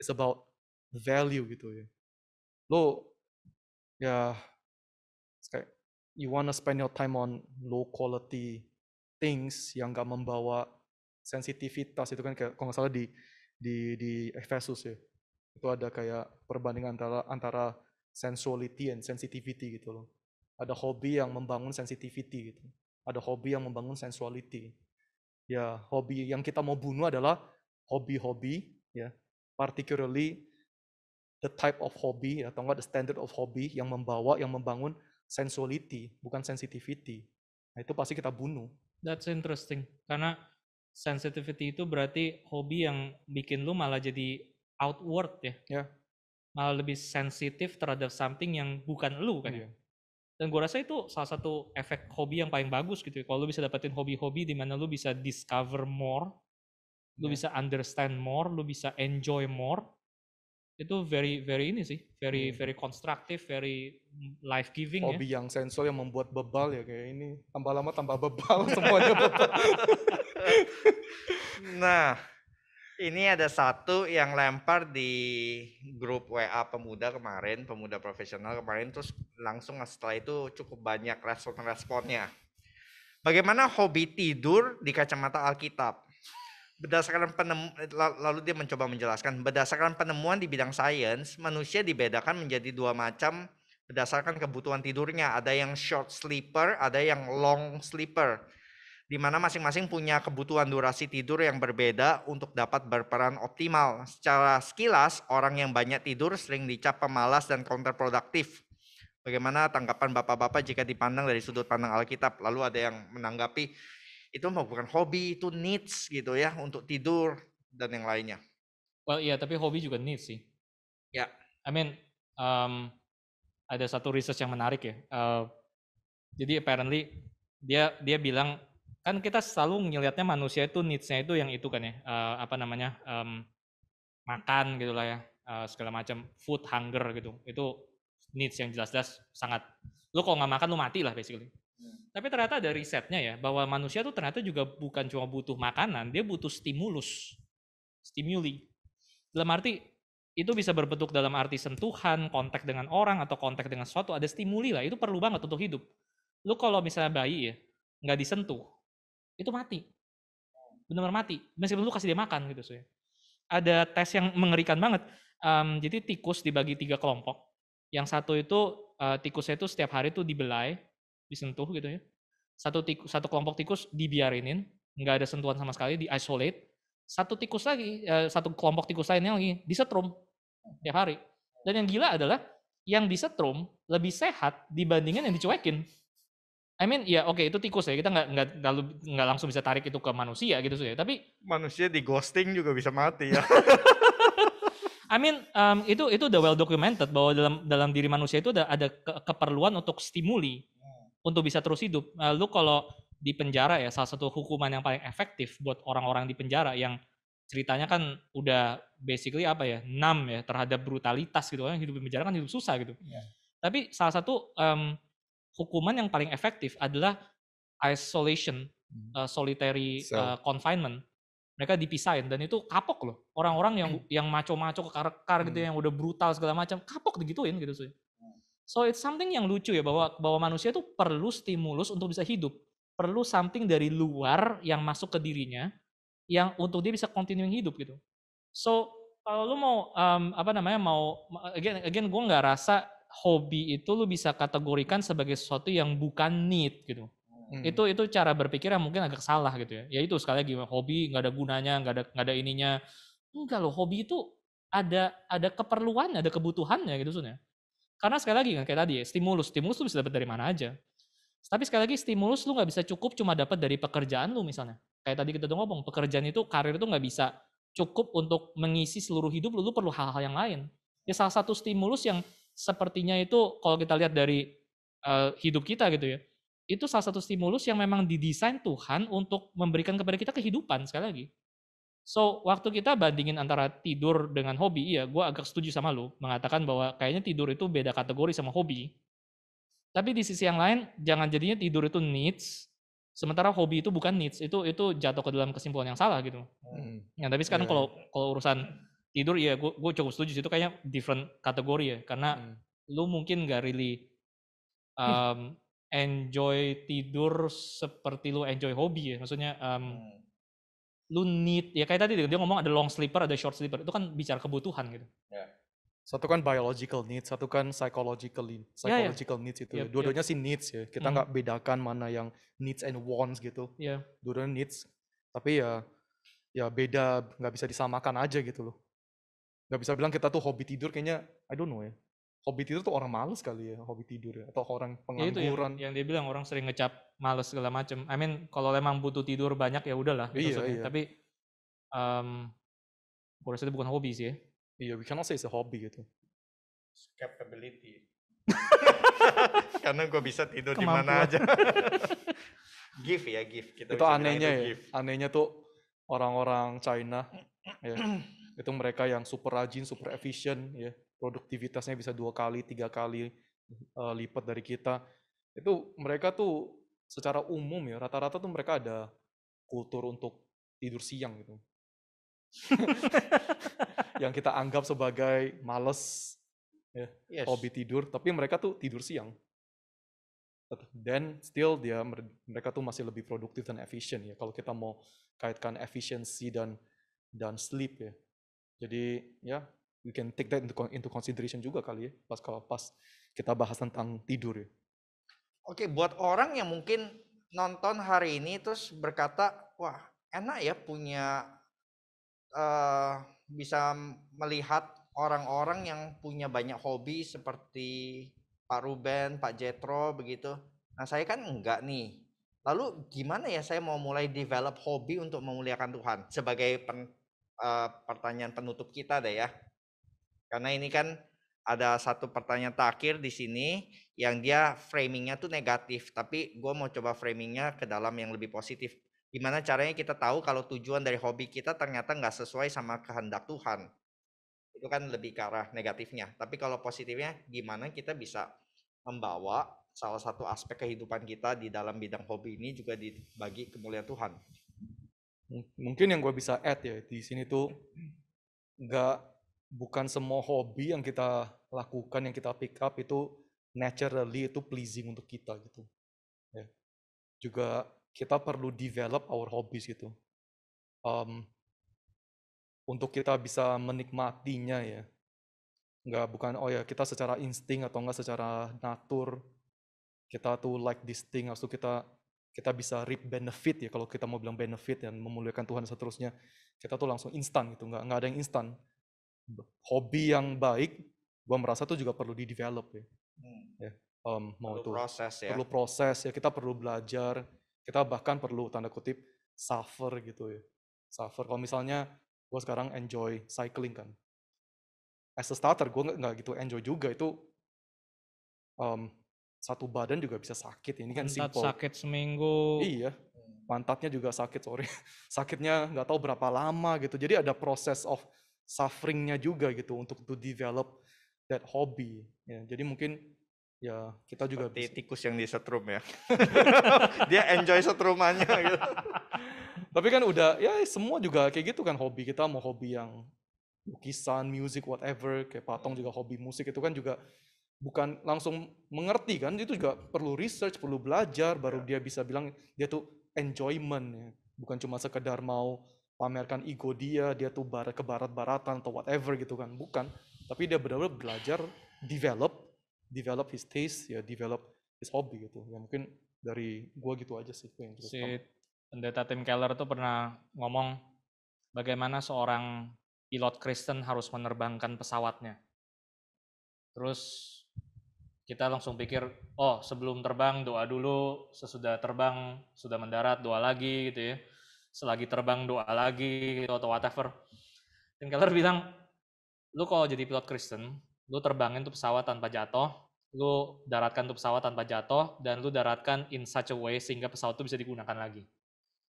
it's about value gitu ya. Lo ya you wanna spend your time on low quality things yang gak membawa sensitivitas itu kan kayak kalau nggak salah di di di Efesus ya itu ada kayak perbandingan antara antara sensuality and sensitivity gitu loh ada hobi yang membangun sensitivity gitu ada hobi yang membangun sensuality ya hobi yang kita mau bunuh adalah hobi-hobi ya particularly the type of hobby atau enggak the standard of hobby yang membawa yang membangun sensuality, bukan sensitivity. Nah, itu pasti kita bunuh. That's interesting. Karena sensitivity itu berarti hobi yang bikin lu malah jadi outward ya. Yeah. Malah lebih sensitif terhadap something yang bukan lu kan. Yeah. Iya. Dan gue rasa itu salah satu efek hobi yang paling bagus gitu. Ya. Kalau lu bisa dapetin hobi-hobi di mana lu bisa discover more, lu iya. bisa understand more, lu bisa enjoy more, itu very very ini sih very hmm. very konstruktif very life giving ya. hobi ya. yang sensual yang membuat bebal ya kayak ini tambah lama tambah bebal semuanya bebal nah ini ada satu yang lempar di grup WA pemuda kemarin pemuda profesional kemarin terus langsung setelah itu cukup banyak respon responnya bagaimana hobi tidur di kacamata Alkitab berdasarkan penem, lalu dia mencoba menjelaskan berdasarkan penemuan di bidang sains manusia dibedakan menjadi dua macam berdasarkan kebutuhan tidurnya ada yang short sleeper ada yang long sleeper di mana masing-masing punya kebutuhan durasi tidur yang berbeda untuk dapat berperan optimal secara sekilas orang yang banyak tidur sering dicap pemalas dan kontraproduktif bagaimana tanggapan bapak-bapak jika dipandang dari sudut pandang Alkitab lalu ada yang menanggapi itu bukan hobi, itu needs gitu ya untuk tidur dan yang lainnya. Well, iya, yeah, tapi hobi juga needs sih. Ya. Yeah. I mean, um, ada satu research yang menarik ya. Uh, jadi apparently dia dia bilang kan kita selalu ngelihatnya manusia itu needs-nya itu yang itu kan ya, uh, apa namanya? Um, makan gitulah ya, uh, segala macam food hunger gitu. Itu needs yang jelas-jelas sangat lu kalau nggak makan lu mati lah basically. Hmm. Tapi ternyata ada risetnya ya, bahwa manusia tuh ternyata juga bukan cuma butuh makanan, dia butuh stimulus, stimuli. Dalam arti, itu bisa berbentuk dalam arti sentuhan, kontak dengan orang, atau kontak dengan sesuatu, ada stimuli lah, itu perlu banget untuk hidup. Lu kalau misalnya bayi ya, nggak disentuh, itu mati. Benar-benar mati, meskipun lu kasih dia makan gitu. sih. Ada tes yang mengerikan banget, um, jadi tikus dibagi tiga kelompok. Yang satu itu, uh, tikusnya itu setiap hari tuh dibelai, disentuh gitu ya. Satu tikus, satu kelompok tikus dibiarinin, nggak ada sentuhan sama sekali, di isolate. Satu tikus lagi, eh, satu kelompok tikus lainnya lagi disetrum tiap hari. Dan yang gila adalah yang disetrum lebih sehat dibandingkan yang dicuekin. I mean, ya oke okay, itu tikus ya kita nggak nggak lalu nggak langsung bisa tarik itu ke manusia gitu sih. Ya, tapi manusia di ghosting juga bisa mati ya. I mean um, itu itu udah well documented bahwa dalam dalam diri manusia itu ada ada ke, keperluan untuk stimuli untuk bisa terus hidup. Nah, lu kalau di penjara ya salah satu hukuman yang paling efektif buat orang-orang di penjara yang ceritanya kan udah basically apa ya enam ya terhadap brutalitas gitu kan hidup di penjara kan hidup susah gitu. Yeah. Tapi salah satu um, hukuman yang paling efektif adalah isolation, uh, solitary uh, confinement. Mereka dipisahin dan itu kapok loh orang-orang yang hmm. yang maco-maco kekar kar gitu hmm. yang udah brutal segala macam kapok digituin gitu sih. So it's something yang lucu ya bahwa bahwa manusia itu perlu stimulus untuk bisa hidup, perlu something dari luar yang masuk ke dirinya yang untuk dia bisa continuing hidup gitu. So kalau lu mau um, apa namanya mau again again gue nggak rasa hobi itu lu bisa kategorikan sebagai sesuatu yang bukan need gitu. Hmm. Itu itu cara berpikir yang mungkin agak salah gitu ya. Ya itu sekali lagi hobi nggak ada gunanya, nggak ada nggak ada ininya. Enggak loh, hobi itu ada ada keperluannya, ada kebutuhannya gitu sebenarnya. Karena sekali lagi kan kayak tadi ya, stimulus. Stimulus lu bisa dapat dari mana aja. Tapi sekali lagi stimulus lu nggak bisa cukup cuma dapat dari pekerjaan lu misalnya. Kayak tadi kita udah ngomong, pekerjaan itu karir itu nggak bisa cukup untuk mengisi seluruh hidup lu, lu perlu hal-hal yang lain. Ya salah satu stimulus yang sepertinya itu kalau kita lihat dari uh, hidup kita gitu ya, itu salah satu stimulus yang memang didesain Tuhan untuk memberikan kepada kita kehidupan sekali lagi. So, waktu kita bandingin antara tidur dengan hobi, ya gue agak setuju sama lu, mengatakan bahwa kayaknya tidur itu beda kategori sama hobi. Tapi di sisi yang lain, jangan jadinya tidur itu needs, sementara hobi itu bukan needs, itu itu jatuh ke dalam kesimpulan yang salah gitu. Hmm. Ya, tapi sekarang yeah. kalau iya, iya. kalau urusan tidur, ya gue, gue cukup setuju, itu kayaknya different kategori ya, karena hmm. lu mungkin gak really um, enjoy tidur seperti lu enjoy hobi ya, maksudnya um, hmm lu need ya kayak tadi dia ngomong ada long sleeper ada short sleeper itu kan bicara kebutuhan gitu yeah. satu kan biological needs satu kan psychological need ya, ya. psychological yeah, yeah. needs itu ya. yep, dua-duanya yep. sih needs ya kita nggak mm. bedakan mana yang needs and wants gitu yeah. dua-duanya needs tapi ya ya beda nggak bisa disamakan aja gitu loh nggak bisa bilang kita tuh hobi tidur kayaknya I don't know ya hobi tidur tuh orang males kali ya hobi tidur ya atau orang ya pengangguran ya, yang, yang dia bilang orang sering ngecap males segala macem. I mean kalau emang butuh tidur banyak ya udahlah gitu iya, iya. tapi um, mmm, gue rasa itu bukan hobi sih ya iya we cannot say it's a hobby gitu capability karena gue bisa tidur di mana aja gift ya gift kita itu anehnya ya gift. anehnya tuh orang-orang China ya itu mereka yang super rajin super efisien ya produktivitasnya bisa dua kali, tiga kali uh, lipat dari kita. Itu mereka tuh secara umum ya rata-rata tuh mereka ada kultur untuk tidur siang gitu. yang kita anggap sebagai males ya, yes. hobi tidur, tapi mereka tuh tidur siang. Dan still dia mereka tuh masih lebih produktif dan efisien ya kalau kita mau kaitkan efisiensi dan dan sleep ya. Jadi ya we can take that into consideration juga kali ya pas kalau pas kita bahas tentang tidur ya. Oke, buat orang yang mungkin nonton hari ini terus berkata, wah enak ya punya uh, bisa melihat orang-orang yang punya banyak hobi seperti Pak Ruben, Pak Jetro begitu. Nah saya kan enggak nih. Lalu gimana ya saya mau mulai develop hobi untuk memuliakan Tuhan sebagai pen, uh, pertanyaan penutup kita deh ya. Karena ini kan ada satu pertanyaan terakhir di sini yang dia framingnya tuh negatif, tapi gue mau coba framingnya ke dalam yang lebih positif. Gimana caranya kita tahu kalau tujuan dari hobi kita ternyata nggak sesuai sama kehendak Tuhan? Itu kan lebih ke arah negatifnya. Tapi kalau positifnya, gimana kita bisa membawa salah satu aspek kehidupan kita di dalam bidang hobi ini juga dibagi kemuliaan Tuhan? Mungkin yang gue bisa add ya di sini tuh nggak bukan semua hobi yang kita lakukan, yang kita pick up itu naturally itu pleasing untuk kita gitu. Ya. Juga kita perlu develop our hobbies gitu. Um, untuk kita bisa menikmatinya ya. Nggak bukan, oh ya kita secara insting atau enggak secara natur, kita tuh like this thing, harus kita kita bisa reap benefit ya kalau kita mau bilang benefit dan memuliakan Tuhan dan seterusnya kita tuh langsung instan gitu nggak nggak ada yang instan hobi yang baik, gue merasa itu juga perlu di develop ya. Hmm. ya um, mau perlu itu proses ya. perlu proses ya kita perlu belajar, kita bahkan perlu tanda kutip suffer gitu ya. Suffer kalau misalnya gue sekarang enjoy cycling kan, as a starter gue nggak gitu enjoy juga itu um, satu badan juga bisa sakit ini kan Mantat simple sakit seminggu iya hmm. pantatnya juga sakit sorry sakitnya nggak tahu berapa lama gitu jadi ada proses of sufferingnya juga gitu untuk to develop that hobby. Ya, jadi mungkin ya kita juga Seperti bisa. tikus yang di setrum ya. Dia enjoy setrumannya gitu. Tapi kan udah ya semua juga kayak gitu kan hobi kita mau hobi yang lukisan, music, whatever, kayak Patong juga hobi musik itu kan juga bukan langsung mengerti kan itu juga perlu research, perlu belajar baru yeah. dia bisa bilang dia tuh enjoyment ya. Bukan cuma sekedar mau pamerkan ego dia, dia tuh barat ke barat-baratan atau whatever gitu kan, bukan. Tapi dia benar-benar belajar develop, develop his taste, ya develop his hobby gitu. Ya mungkin dari gua gitu aja sih. Yang si pendeta Tim Keller tuh pernah ngomong bagaimana seorang pilot Kristen harus menerbangkan pesawatnya. Terus kita langsung pikir, oh sebelum terbang doa dulu, sesudah terbang sudah mendarat doa lagi gitu ya selagi terbang doa lagi atau whatever. Tim Keller bilang, lu kalau jadi pilot Kristen, lu terbangin tuh pesawat tanpa jatuh, lu daratkan tuh pesawat tanpa jatuh, dan lu daratkan in such a way sehingga pesawat tuh bisa digunakan lagi.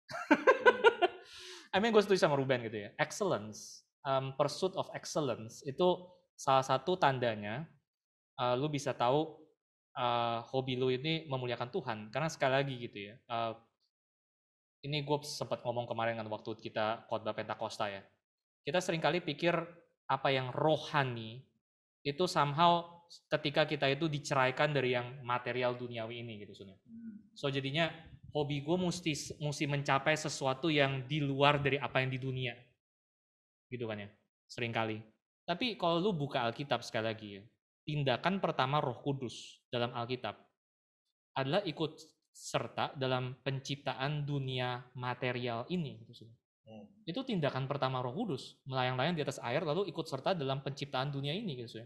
I mean gue setuju sama Ruben gitu ya. Excellence, um, pursuit of excellence itu salah satu tandanya uh, lu bisa tahu uh, hobi lu ini memuliakan Tuhan. Karena sekali lagi gitu ya, uh, ini gue sempat ngomong kemarin kan waktu kita khotbah Pentakosta ya. Kita seringkali pikir apa yang rohani itu somehow ketika kita itu diceraikan dari yang material duniawi ini gitu sebenarnya. Hmm. So jadinya hobi gue mesti mesti mencapai sesuatu yang di luar dari apa yang di dunia. Gitu kan ya. Seringkali. Tapi kalau lu buka Alkitab sekali lagi ya. Tindakan pertama Roh Kudus dalam Alkitab adalah ikut serta dalam penciptaan dunia material ini. Gitu hmm. Itu tindakan pertama Roh Kudus, melayang-layang di atas air lalu ikut serta dalam penciptaan dunia ini gitu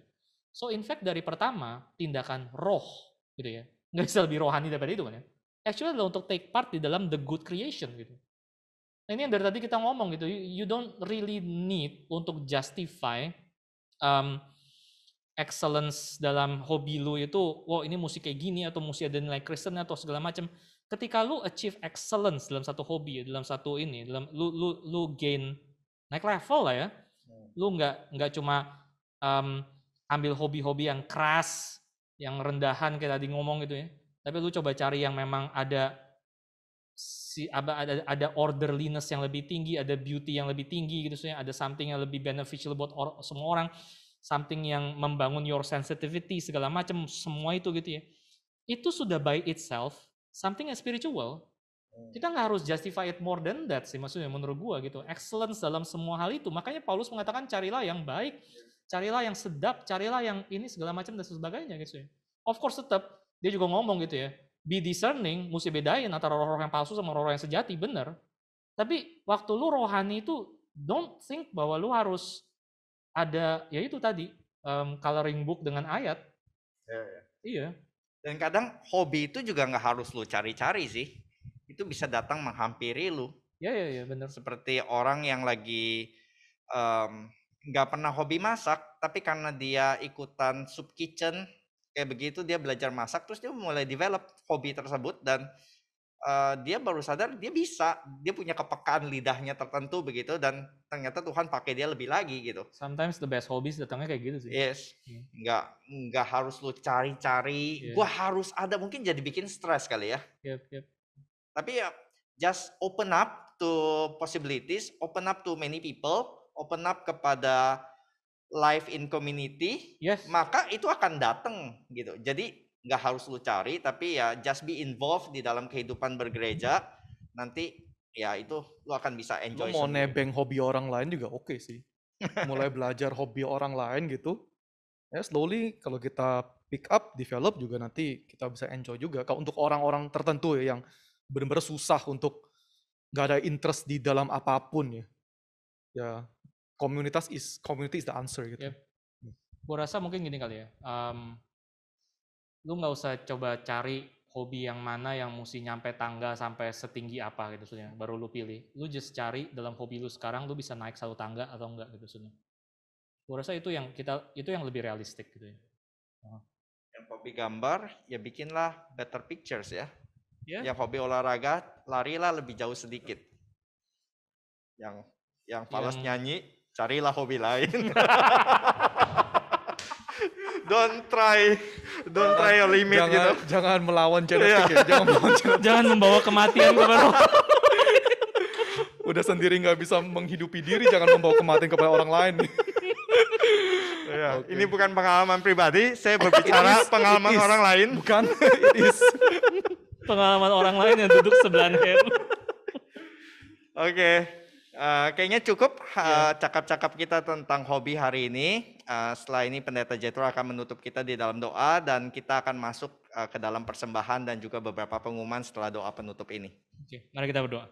So in fact dari pertama tindakan roh gitu ya. Nggak bisa lebih rohani daripada itu kan ya. Actually adalah untuk take part di dalam the good creation gitu. Nah ini yang dari tadi kita ngomong gitu, you don't really need untuk justify um, excellence dalam hobi lu itu, wow ini musik kayak gini atau musik ada nilai Kristen atau segala macam. Ketika lu achieve excellence dalam satu hobi, dalam satu ini, dalam lu lu lu gain naik level lah ya. Hmm. Lu nggak nggak cuma um, ambil hobi-hobi yang keras, yang rendahan kayak tadi ngomong gitu ya. Tapi lu coba cari yang memang ada si ada ada orderliness yang lebih tinggi, ada beauty yang lebih tinggi gitu, ada something yang lebih beneficial buat or, semua orang something yang membangun your sensitivity segala macam semua itu gitu ya itu sudah by itself something yang spiritual hmm. kita nggak harus justify it more than that sih maksudnya menurut gua gitu excellence dalam semua hal itu makanya Paulus mengatakan carilah yang baik carilah yang sedap carilah yang ini segala macam dan sebagainya gitu ya of course tetap dia juga ngomong gitu ya be discerning mesti bedain antara roh-roh yang palsu sama roh-roh yang sejati bener tapi waktu lu rohani itu don't think bahwa lu harus ada ya itu tadi um, coloring book dengan ayat. Ya, ya. Iya. Dan kadang hobi itu juga nggak harus lu cari-cari sih. Itu bisa datang menghampiri lu. Ya ya ya benar. Seperti orang yang lagi mmm, nggak um, pernah hobi masak, tapi karena dia ikutan sub kitchen kayak begitu dia belajar masak, terus dia mulai develop hobi tersebut dan Eh, dia baru sadar dia bisa, dia punya kepekaan lidahnya tertentu begitu dan ternyata Tuhan pakai dia lebih lagi gitu. Sometimes the best hobbies datangnya kayak gitu sih. Yes, yeah. Hmm. nggak nggak harus lu cari-cari. Yeah. Gua harus ada mungkin jadi bikin stres kali ya. Yep, yep. Tapi ya just open up to possibilities, open up to many people, open up kepada life in community, yes. maka itu akan datang gitu. Jadi nggak harus lu cari tapi ya just be involved di dalam kehidupan bergereja nanti ya itu lu akan bisa enjoy lu mau sendiri. nebeng hobi orang lain juga oke okay sih mulai belajar hobi orang lain gitu ya slowly kalau kita pick up develop juga nanti kita bisa enjoy juga kalau untuk orang-orang tertentu ya yang benar-benar susah untuk gak ada interest di dalam apapun ya ya komunitas is community is the answer gitu yep. gue rasa mungkin gini kali ya um, lu nggak usah coba cari hobi yang mana yang mesti nyampe tangga sampai setinggi apa gitu sebenarnya baru lu pilih lu just cari dalam hobi lu sekarang lu bisa naik satu tangga atau enggak gitu sebenarnya gue rasa itu yang kita itu yang lebih realistik gitu ya yang hobi gambar ya bikinlah better pictures ya yeah. yang hobi olahraga larilah lebih jauh sedikit yang yang falas yang... nyanyi carilah hobi lain don't try don't try your limit jangan, gitu jangan melawan genetik yeah. ya jangan melawan genetik. jangan membawa kematian kepada udah sendiri nggak bisa menghidupi diri jangan membawa kematian kepada orang lain Yeah. okay. ini bukan pengalaman pribadi saya berbicara is, pengalaman orang lain bukan pengalaman orang lain yang duduk sebelah oke okay. Eh, kayaknya cukup iya. cakap-cakap uh, kita tentang hobi hari ini. Uh, setelah ini Pendeta Jetro akan menutup kita di dalam doa dan kita akan masuk uh, ke dalam persembahan dan juga beberapa pengumuman setelah doa penutup ini. Oke, mari kita berdoa.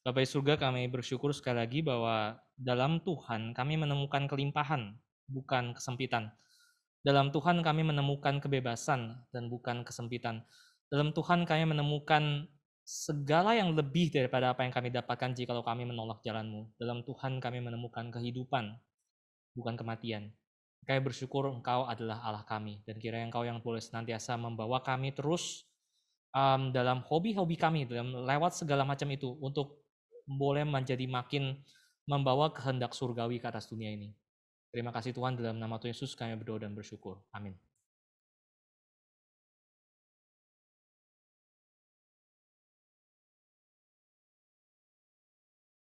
Bapak surga kami bersyukur sekali lagi bahwa dalam Tuhan kami menemukan kelimpahan, bukan kesempitan. Dalam Tuhan kami menemukan kebebasan dan bukan kesempitan. Dalam Tuhan kami menemukan segala yang lebih daripada apa yang kami dapatkan jikalau kami menolak jalanmu. Dalam Tuhan kami menemukan kehidupan, bukan kematian. Kami bersyukur engkau adalah Allah kami, dan yang engkau yang boleh senantiasa membawa kami terus um, dalam hobi-hobi kami, dalam lewat segala macam itu, untuk boleh menjadi makin membawa kehendak surgawi ke atas dunia ini. Terima kasih Tuhan, dalam nama Tuhan Yesus kami berdoa dan bersyukur. Amin.